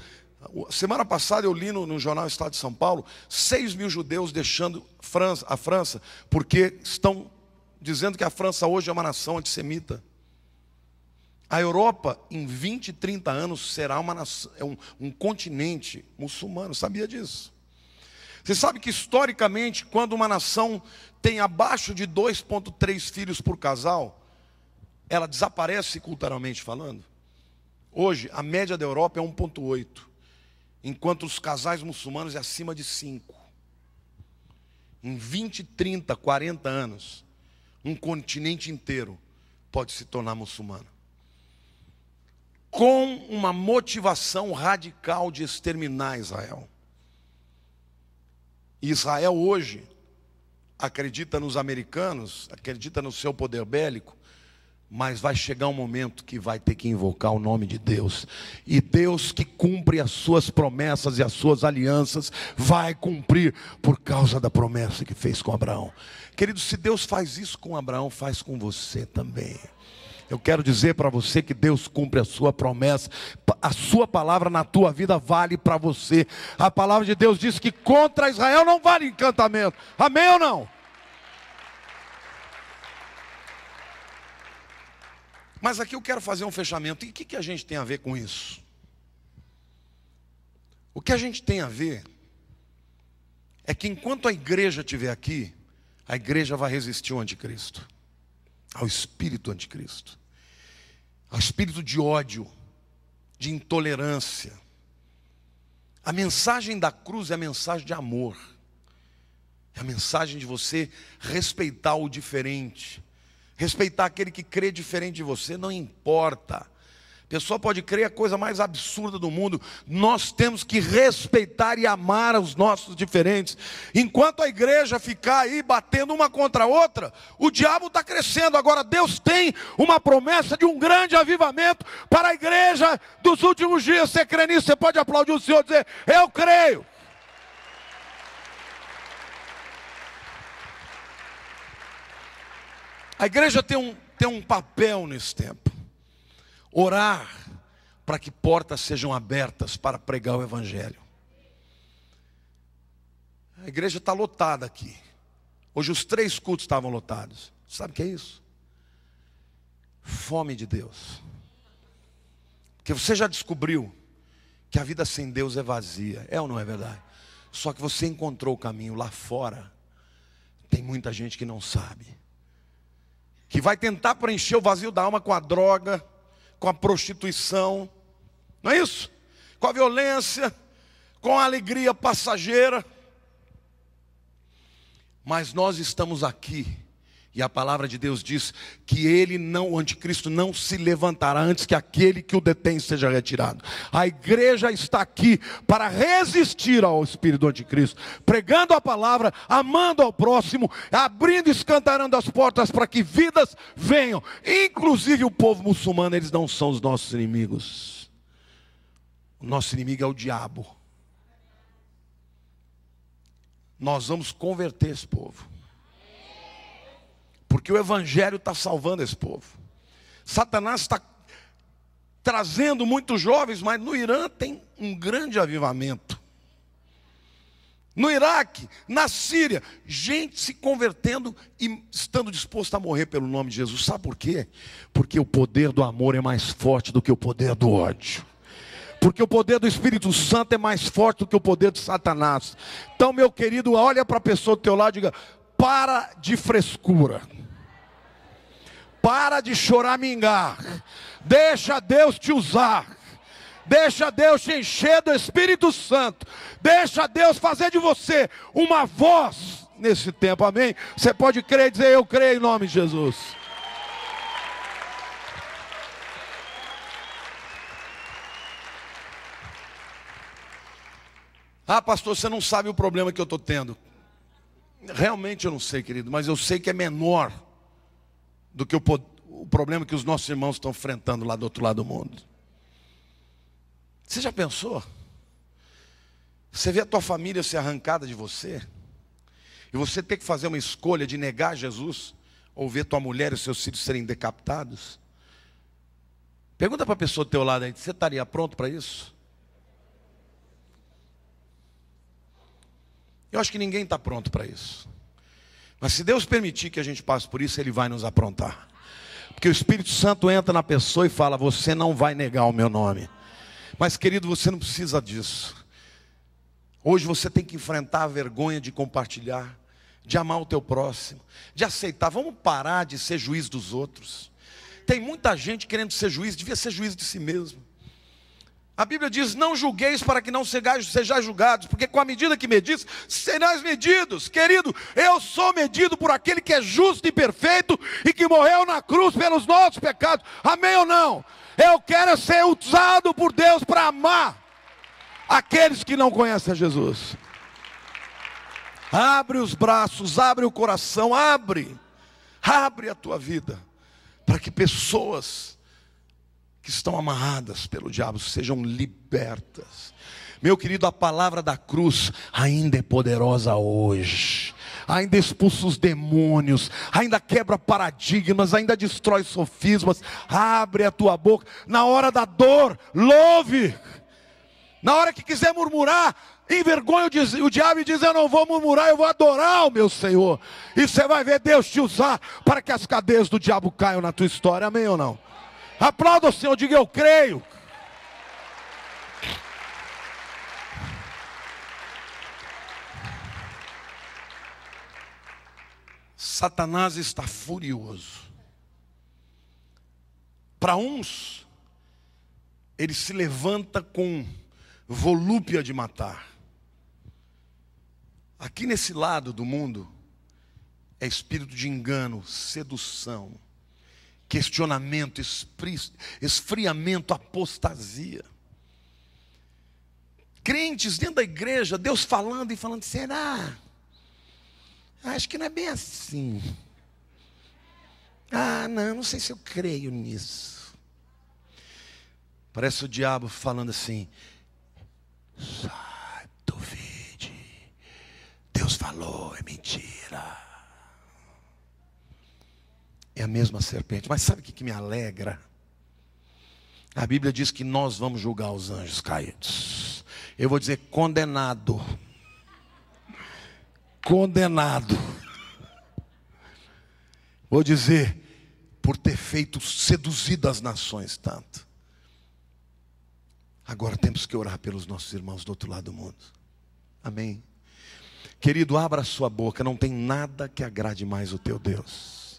Semana passada eu li no, no jornal Estado de São Paulo: 6 mil judeus deixando França, a França, porque estão dizendo que a França hoje é uma nação antissemita. A Europa, em 20, 30 anos, será uma nação, é um, um continente muçulmano. Sabia disso? Você sabe que historicamente, quando uma nação tem abaixo de 2,3 filhos por casal, ela desaparece culturalmente falando? Hoje, a média da Europa é 1,8, enquanto os casais muçulmanos é acima de 5. Em 20, 30, 40 anos, um continente inteiro pode se tornar muçulmano. Com uma motivação radical de exterminar Israel. Israel hoje acredita nos americanos, acredita no seu poder bélico, mas vai chegar um momento que vai ter que invocar o nome de Deus. E Deus que cumpre as suas promessas e as suas alianças, vai cumprir por causa da promessa que fez com Abraão. Querido, se Deus faz isso com Abraão, faz com você também. Eu quero dizer para você que Deus cumpre a sua promessa. A sua palavra na tua vida vale para você. A palavra de Deus diz que contra Israel não vale encantamento. Amém ou não? Mas aqui eu quero fazer um fechamento. E o que, que a gente tem a ver com isso? O que a gente tem a ver é que enquanto a igreja estiver aqui, a igreja vai resistir ao anticristo, ao espírito anticristo ao espírito de ódio, de intolerância. A mensagem da cruz é a mensagem de amor, é a mensagem de você respeitar o diferente, respeitar aquele que crê diferente de você, não importa pessoa pode crer a coisa mais absurda do mundo. Nós temos que respeitar e amar os nossos diferentes. Enquanto a igreja ficar aí batendo uma contra a outra, o diabo está crescendo. Agora, Deus tem uma promessa de um grande avivamento para a igreja dos últimos dias. Você crê nisso? Você pode aplaudir o Senhor e dizer: Eu creio. A igreja tem um, tem um papel nesse tempo orar para que portas sejam abertas para pregar o Evangelho. A igreja está lotada aqui. Hoje os três cultos estavam lotados. Sabe o que é isso? Fome de Deus. Porque você já descobriu que a vida sem Deus é vazia. É ou não é verdade? Só que você encontrou o caminho lá fora. Tem muita gente que não sabe. Que vai tentar preencher o vazio da alma com a droga, com a prostituição, não é isso? Com a violência, com a alegria passageira. Mas nós estamos aqui e a palavra de Deus diz que ele não, o anticristo não se levantará antes que aquele que o detém seja retirado. A igreja está aqui para resistir ao espírito do anticristo, pregando a palavra, amando ao próximo, abrindo e escantarando as portas para que vidas venham. Inclusive o povo muçulmano, eles não são os nossos inimigos. O nosso inimigo é o diabo. Nós vamos converter esse povo porque o Evangelho está salvando esse povo. Satanás está trazendo muitos jovens, mas no Irã tem um grande avivamento. No Iraque, na Síria, gente se convertendo e estando disposto a morrer pelo nome de Jesus. Sabe por quê? Porque o poder do amor é mais forte do que o poder do ódio. Porque o poder do Espírito Santo é mais forte do que o poder de Satanás. Então, meu querido, olha para a pessoa do teu lado e diga: para de frescura. Para de choramingar. Deixa Deus te usar. Deixa Deus te encher do Espírito Santo. Deixa Deus fazer de você uma voz nesse tempo. Amém? Você pode crer e dizer: Eu creio em nome de Jesus. Ah, pastor, você não sabe o problema que eu estou tendo realmente eu não sei, querido, mas eu sei que é menor do que o, o problema que os nossos irmãos estão enfrentando lá do outro lado do mundo. Você já pensou? Você vê a tua família ser arrancada de você, e você ter que fazer uma escolha de negar Jesus, ou ver tua mulher e seus filhos serem decapitados? Pergunta para a pessoa do teu lado aí, você estaria pronto para isso? Eu acho que ninguém está pronto para isso. Mas se Deus permitir que a gente passe por isso, Ele vai nos aprontar. Porque o Espírito Santo entra na pessoa e fala: Você não vai negar o meu nome. Mas, querido, você não precisa disso. Hoje você tem que enfrentar a vergonha de compartilhar, de amar o teu próximo, de aceitar. Vamos parar de ser juiz dos outros. Tem muita gente querendo ser juiz, devia ser juiz de si mesmo. A Bíblia diz: Não julgueis para que não sejais julgados, porque com a medida que medis, serás medidos. Querido, eu sou medido por aquele que é justo e perfeito e que morreu na cruz pelos nossos pecados. Amém ou não? Eu quero ser usado por Deus para amar aqueles que não conhecem a Jesus. Abre os braços, abre o coração, abre, abre a tua vida para que pessoas que estão amarradas pelo diabo sejam libertas. Meu querido, a palavra da cruz ainda é poderosa hoje. Ainda expulsa os demônios, ainda quebra paradigmas, ainda destrói sofismas. Abre a tua boca. Na hora da dor, louve. Na hora que quiser murmurar, envergonha o, diabo e diz: Eu não vou murmurar, eu vou adorar o meu Senhor. E você vai ver Deus te usar para que as cadeias do diabo caiam na tua história. Amém ou não? Aplauda o Senhor, diga eu creio. Satanás está furioso. Para uns, ele se levanta com volúpia de matar. Aqui nesse lado do mundo, é espírito de engano, sedução questionamento, esfriamento, apostasia. Crentes dentro da igreja, Deus falando e falando: será? Acho que não é bem assim. Ah, não, não sei se eu creio nisso. Parece o diabo falando assim: sai, duvide. Deus falou, é mentira. É a mesma serpente. Mas sabe o que, me alegra? A Bíblia diz que nós vamos julgar os anjos caídos. Eu vou dizer condenado. Condenado. Vou dizer por ter feito seduzido as nações tanto. Agora temos que orar pelos nossos irmãos do outro lado do mundo. Amém. Querido, abra sua boca, não tem nada que agrade mais o teu Deus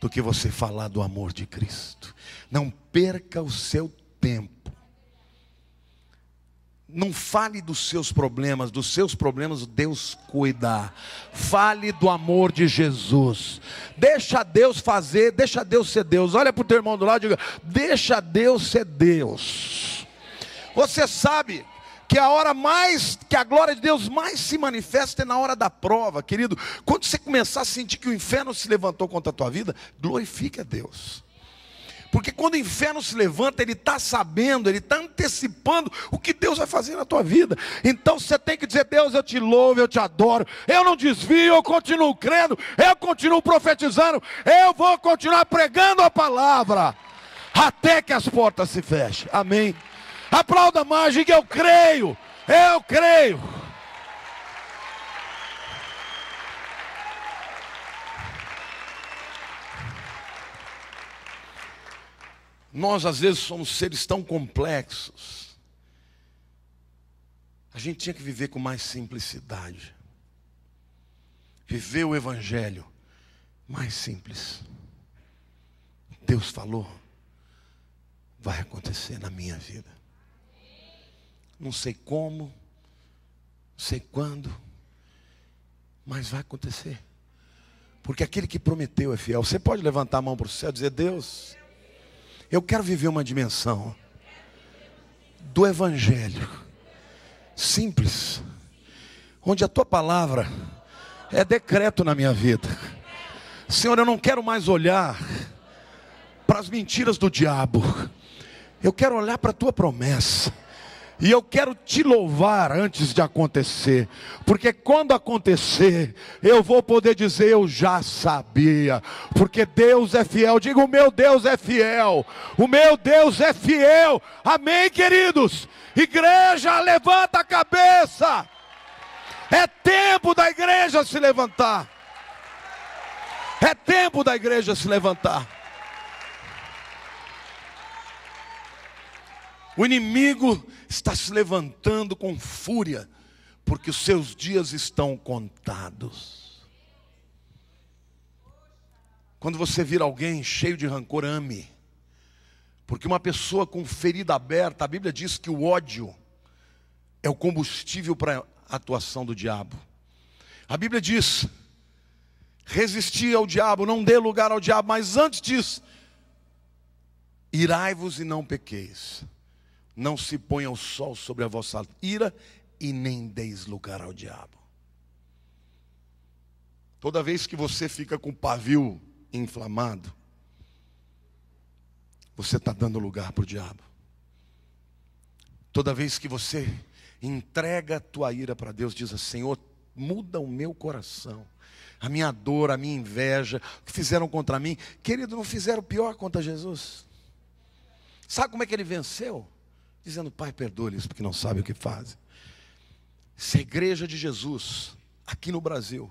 do que você falar do amor de Cristo. Não perca o seu tempo. Não fale dos seus problemas, dos seus problemas Deus cuida. Fale do amor de Jesus. Deixa Deus fazer, deixa Deus ser Deus. Olha para o teu irmão do lado e diga: Deixa Deus ser Deus. Você sabe, que a hora mais, que a glória de Deus mais se manifesta é na hora da prova, querido. Quando você começar a sentir que o inferno se levantou contra a tua vida, glorifique a Deus. Porque quando o inferno se levanta, ele está sabendo, ele está antecipando o que Deus vai fazer na tua vida. Então você tem que dizer: Deus, eu te louvo, eu te adoro, eu não desvio, eu continuo crendo, eu continuo profetizando, eu vou continuar pregando a palavra, até que as portas se fechem. Amém. Aplauda mais, diga eu creio. Eu creio. Nós às vezes somos seres tão complexos. A gente tinha que viver com mais simplicidade. Viver o evangelho mais simples. Deus falou, vai acontecer na minha vida não sei como, não sei quando, mas vai acontecer. Porque aquele que prometeu é fiel. Você pode levantar a mão para o céu e dizer: Deus, eu quero viver uma dimensão do Evangelho, simples, onde a tua palavra é decreto na minha vida. Senhor, eu não quero mais olhar para as mentiras do diabo, eu quero olhar para a tua promessa. E eu quero te louvar antes de acontecer, porque quando acontecer, eu vou poder dizer eu já sabia, porque Deus é fiel. Diga o meu Deus é fiel, o meu Deus é fiel. Amém, queridos? Igreja, levanta a cabeça. É tempo da igreja se levantar. É tempo da igreja se levantar. O inimigo está se levantando com fúria, porque os seus dias estão contados. Quando você vir alguém cheio de rancor, ame. Porque uma pessoa com ferida aberta, a Bíblia diz que o ódio é o combustível para a atuação do diabo. A Bíblia diz: resisti ao diabo, não dê lugar ao diabo, mas antes diz: irai-vos e não pequeis. Não se ponha o sol sobre a vossa ira e nem deis lugar ao diabo. Toda vez que você fica com o pavio inflamado, você está dando lugar para o diabo. Toda vez que você entrega a tua ira para Deus, diz assim, Senhor, muda o meu coração, a minha dor, a minha inveja, o que fizeram contra mim, querido, não fizeram pior contra Jesus. Sabe como é que ele venceu? dizendo: Pai, perdoe-lhes porque não sabem o que fazem. Se a igreja de Jesus, aqui no Brasil,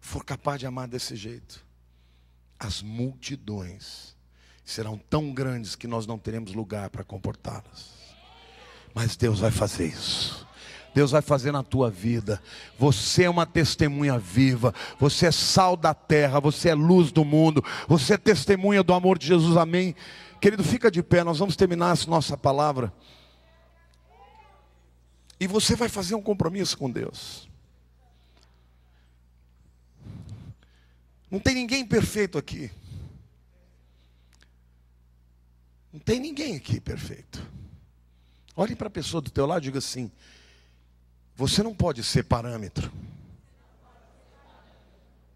for capaz de amar desse jeito, as multidões serão tão grandes que nós não teremos lugar para comportá-las. Mas Deus vai fazer isso. Deus vai fazer na tua vida. Você é uma testemunha viva. Você é sal da terra. Você é luz do mundo. Você é testemunha do amor de Jesus. Amém. Querido, fica de pé. Nós vamos terminar essa nossa palavra. E você vai fazer um compromisso com Deus. Não tem ninguém perfeito aqui. Não tem ninguém aqui perfeito. Olhe para a pessoa do teu lado e diga assim: você não pode ser parâmetro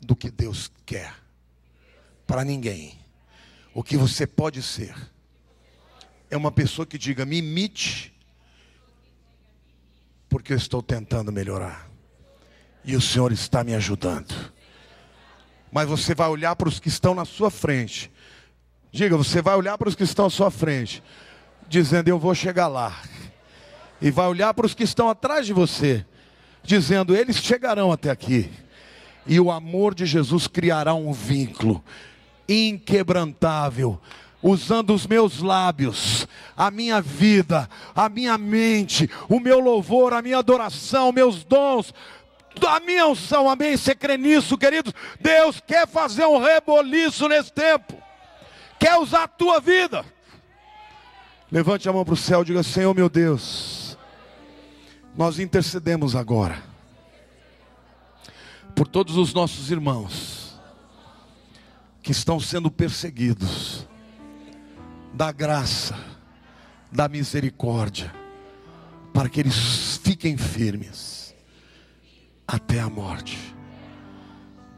do que Deus quer para ninguém. O que você pode ser é uma pessoa que diga: me imite porque eu estou tentando melhorar. E o Senhor está me ajudando. Mas você vai olhar para os que estão na sua frente. Diga, você vai olhar para os que estão à sua frente, dizendo: Eu vou chegar lá. E vai olhar para os que estão atrás de você, dizendo: Eles chegarão até aqui. E o amor de Jesus criará um vínculo inquebrantável usando os meus lábios, a minha vida, a minha mente, o meu louvor, a minha adoração, meus dons, a minha unção, amém? Você crê nisso, queridos? Deus quer fazer um reboliço nesse tempo, quer usar a tua vida. Levante a mão para o céu e diga: Senhor meu Deus, nós intercedemos agora por todos os nossos irmãos que estão sendo perseguidos da graça, da misericórdia, para que eles fiquem firmes até a morte.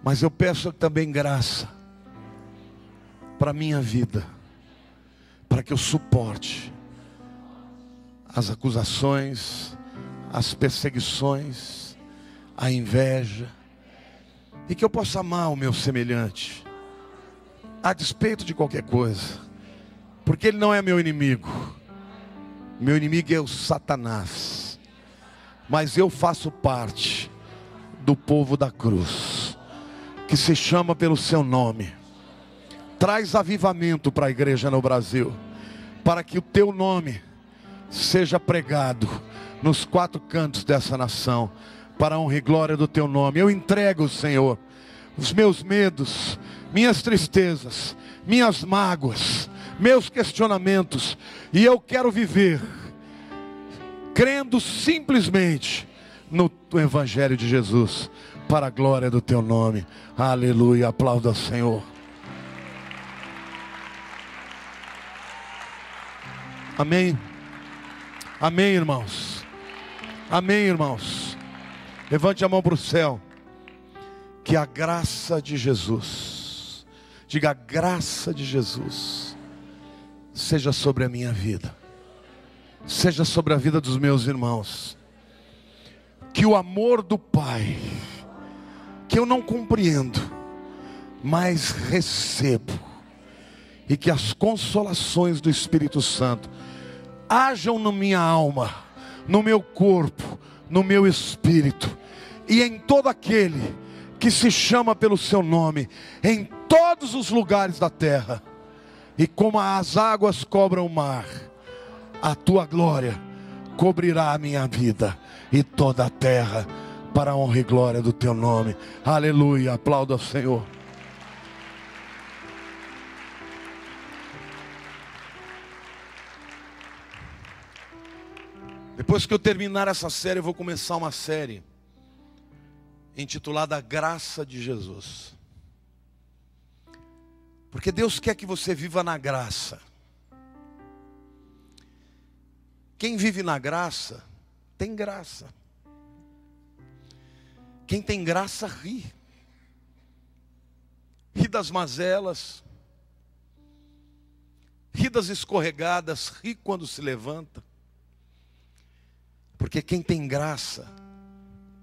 Mas eu peço também graça para a minha vida, para que eu suporte as acusações, as perseguições, a inveja, e que eu possa amar o meu semelhante, a despeito de qualquer coisa porque ele não é meu inimigo. Meu inimigo é o Satanás. Mas eu faço parte do povo da cruz, que se chama pelo seu nome. Traz avivamento para a igreja no Brasil, para que o teu nome seja pregado nos quatro cantos dessa nação, para a honra e glória do teu nome. Eu entrego, Senhor, os meus medos, minhas tristezas, minhas mágoas, meus questionamentos, e eu quero viver crendo simplesmente no Evangelho de Jesus, para a glória do teu nome. Aleluia, aplauda ao Senhor. Amém. Amém, irmãos. Amém, irmãos. Levante a mão para o céu. Que a graça de Jesus, diga a graça de Jesus seja sobre a minha vida, seja sobre a vida dos meus irmãos. Que o amor do Pai, que eu não compreendo, mas recebo, e que as consolações do Espírito Santo hajam na minha alma, no meu corpo, no meu espírito, e em todo aquele que se chama pelo seu nome, em todos os lugares da terra e como as águas cobram o mar, a tua glória cobrirá a minha vida e toda a terra para a honra e glória do teu nome. Aleluia. Aplauda o Senhor. Depois que eu terminar essa série, eu vou começar uma série intitulada Graça de Jesus. Porque Deus quer que você viva na graça. Quem vive na graça, tem graça. Quem tem graça, ri. Ri das mazelas, ri das escorregadas, ri quando se levanta. Porque quem tem graça,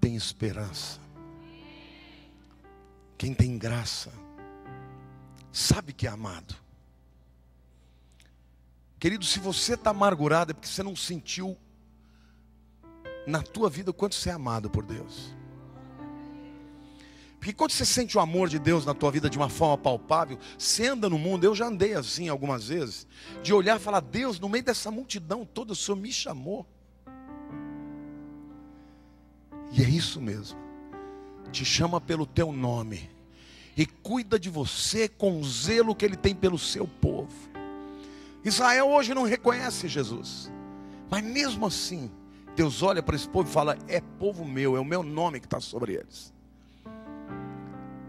tem esperança. Quem tem graça, sabe que é amado. Querido, se você está amargurado é porque você não sentiu na tua vida o quanto você é amado por Deus. Porque quando você sente o amor de Deus na tua vida de uma forma palpável, você anda no mundo, eu já andei assim algumas vezes, de olhar e falar, Deus, no meio dessa multidão toda, o Senhor me chamou. E é isso mesmo. Te chama pelo teu nome e cuida de você com o zelo que ele tem pelo seu povo. Israel hoje não reconhece Jesus, mas mesmo assim, Deus olha para esse povo e fala: É povo meu, é o meu nome que está sobre eles.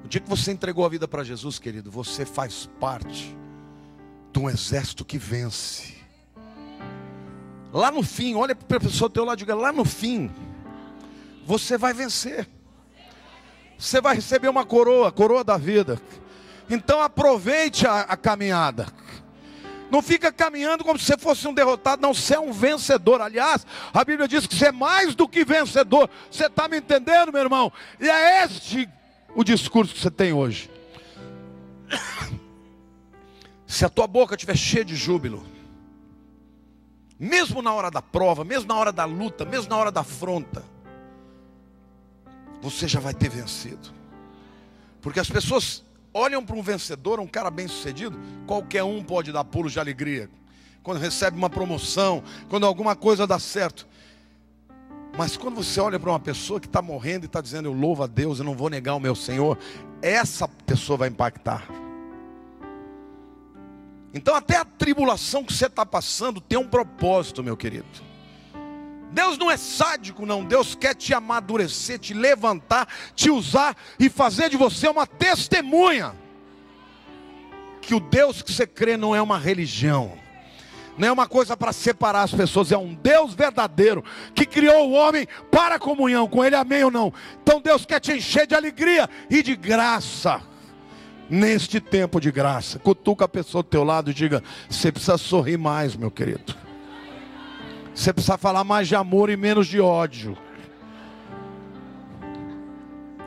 O dia que você entregou a vida para Jesus, querido, você faz parte de um exército que vence. Lá no fim, olha para a pessoa do teu lado e diga: Lá no fim, você vai vencer você vai receber uma coroa, coroa da vida. Então aproveite a, a caminhada. Não fica caminhando como se você fosse um derrotado, não, você é um vencedor. Aliás, a Bíblia diz que você é mais do que vencedor. Você está me entendendo, meu irmão? E é este o discurso que você tem hoje. Se a tua boca estiver cheia de júbilo, mesmo na hora da prova, mesmo na hora da luta, mesmo na hora da afronta, você já vai ter vencido. Porque as pessoas olham para um vencedor, um cara bem-sucedido, qualquer um pode dar pulos de alegria. Quando recebe uma promoção, quando alguma coisa dá certo. Mas quando você olha para uma pessoa que está morrendo e está dizendo, eu louvo a Deus, eu não vou negar o meu Senhor, essa pessoa vai impactar. Então, até a tribulação que você está passando tem um propósito, meu querido. Deus não é sádico, não. Deus quer te amadurecer, te levantar, te usar e fazer de você uma testemunha. Que o Deus que você crê não é uma religião, não é uma coisa para separar as pessoas, é um Deus verdadeiro que criou o homem para a comunhão com Ele, amém ou não? Então Deus quer te encher de alegria e de graça neste tempo de graça. Cutuca a pessoa do teu lado e diga: você precisa sorrir mais, meu querido. Você precisa falar mais de amor e menos de ódio.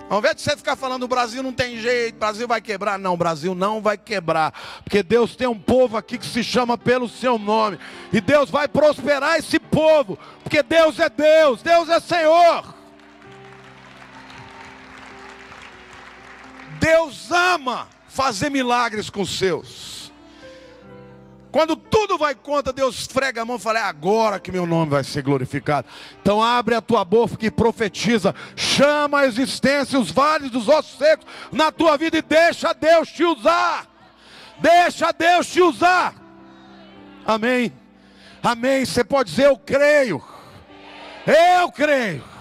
Ao invés de você ficar falando, o Brasil não tem jeito, o Brasil vai quebrar. Não, o Brasil não vai quebrar. Porque Deus tem um povo aqui que se chama pelo seu nome. E Deus vai prosperar esse povo. Porque Deus é Deus, Deus é Senhor. Deus ama fazer milagres com os seus. Quando tudo vai contra, Deus frega a mão e fala: é agora que meu nome vai ser glorificado. Então abre a tua boca e profetiza, chama a existência os vales dos ossos secos na tua vida e deixa Deus te usar. Deixa Deus te usar. Amém. Amém. Você pode dizer: Eu creio. Eu creio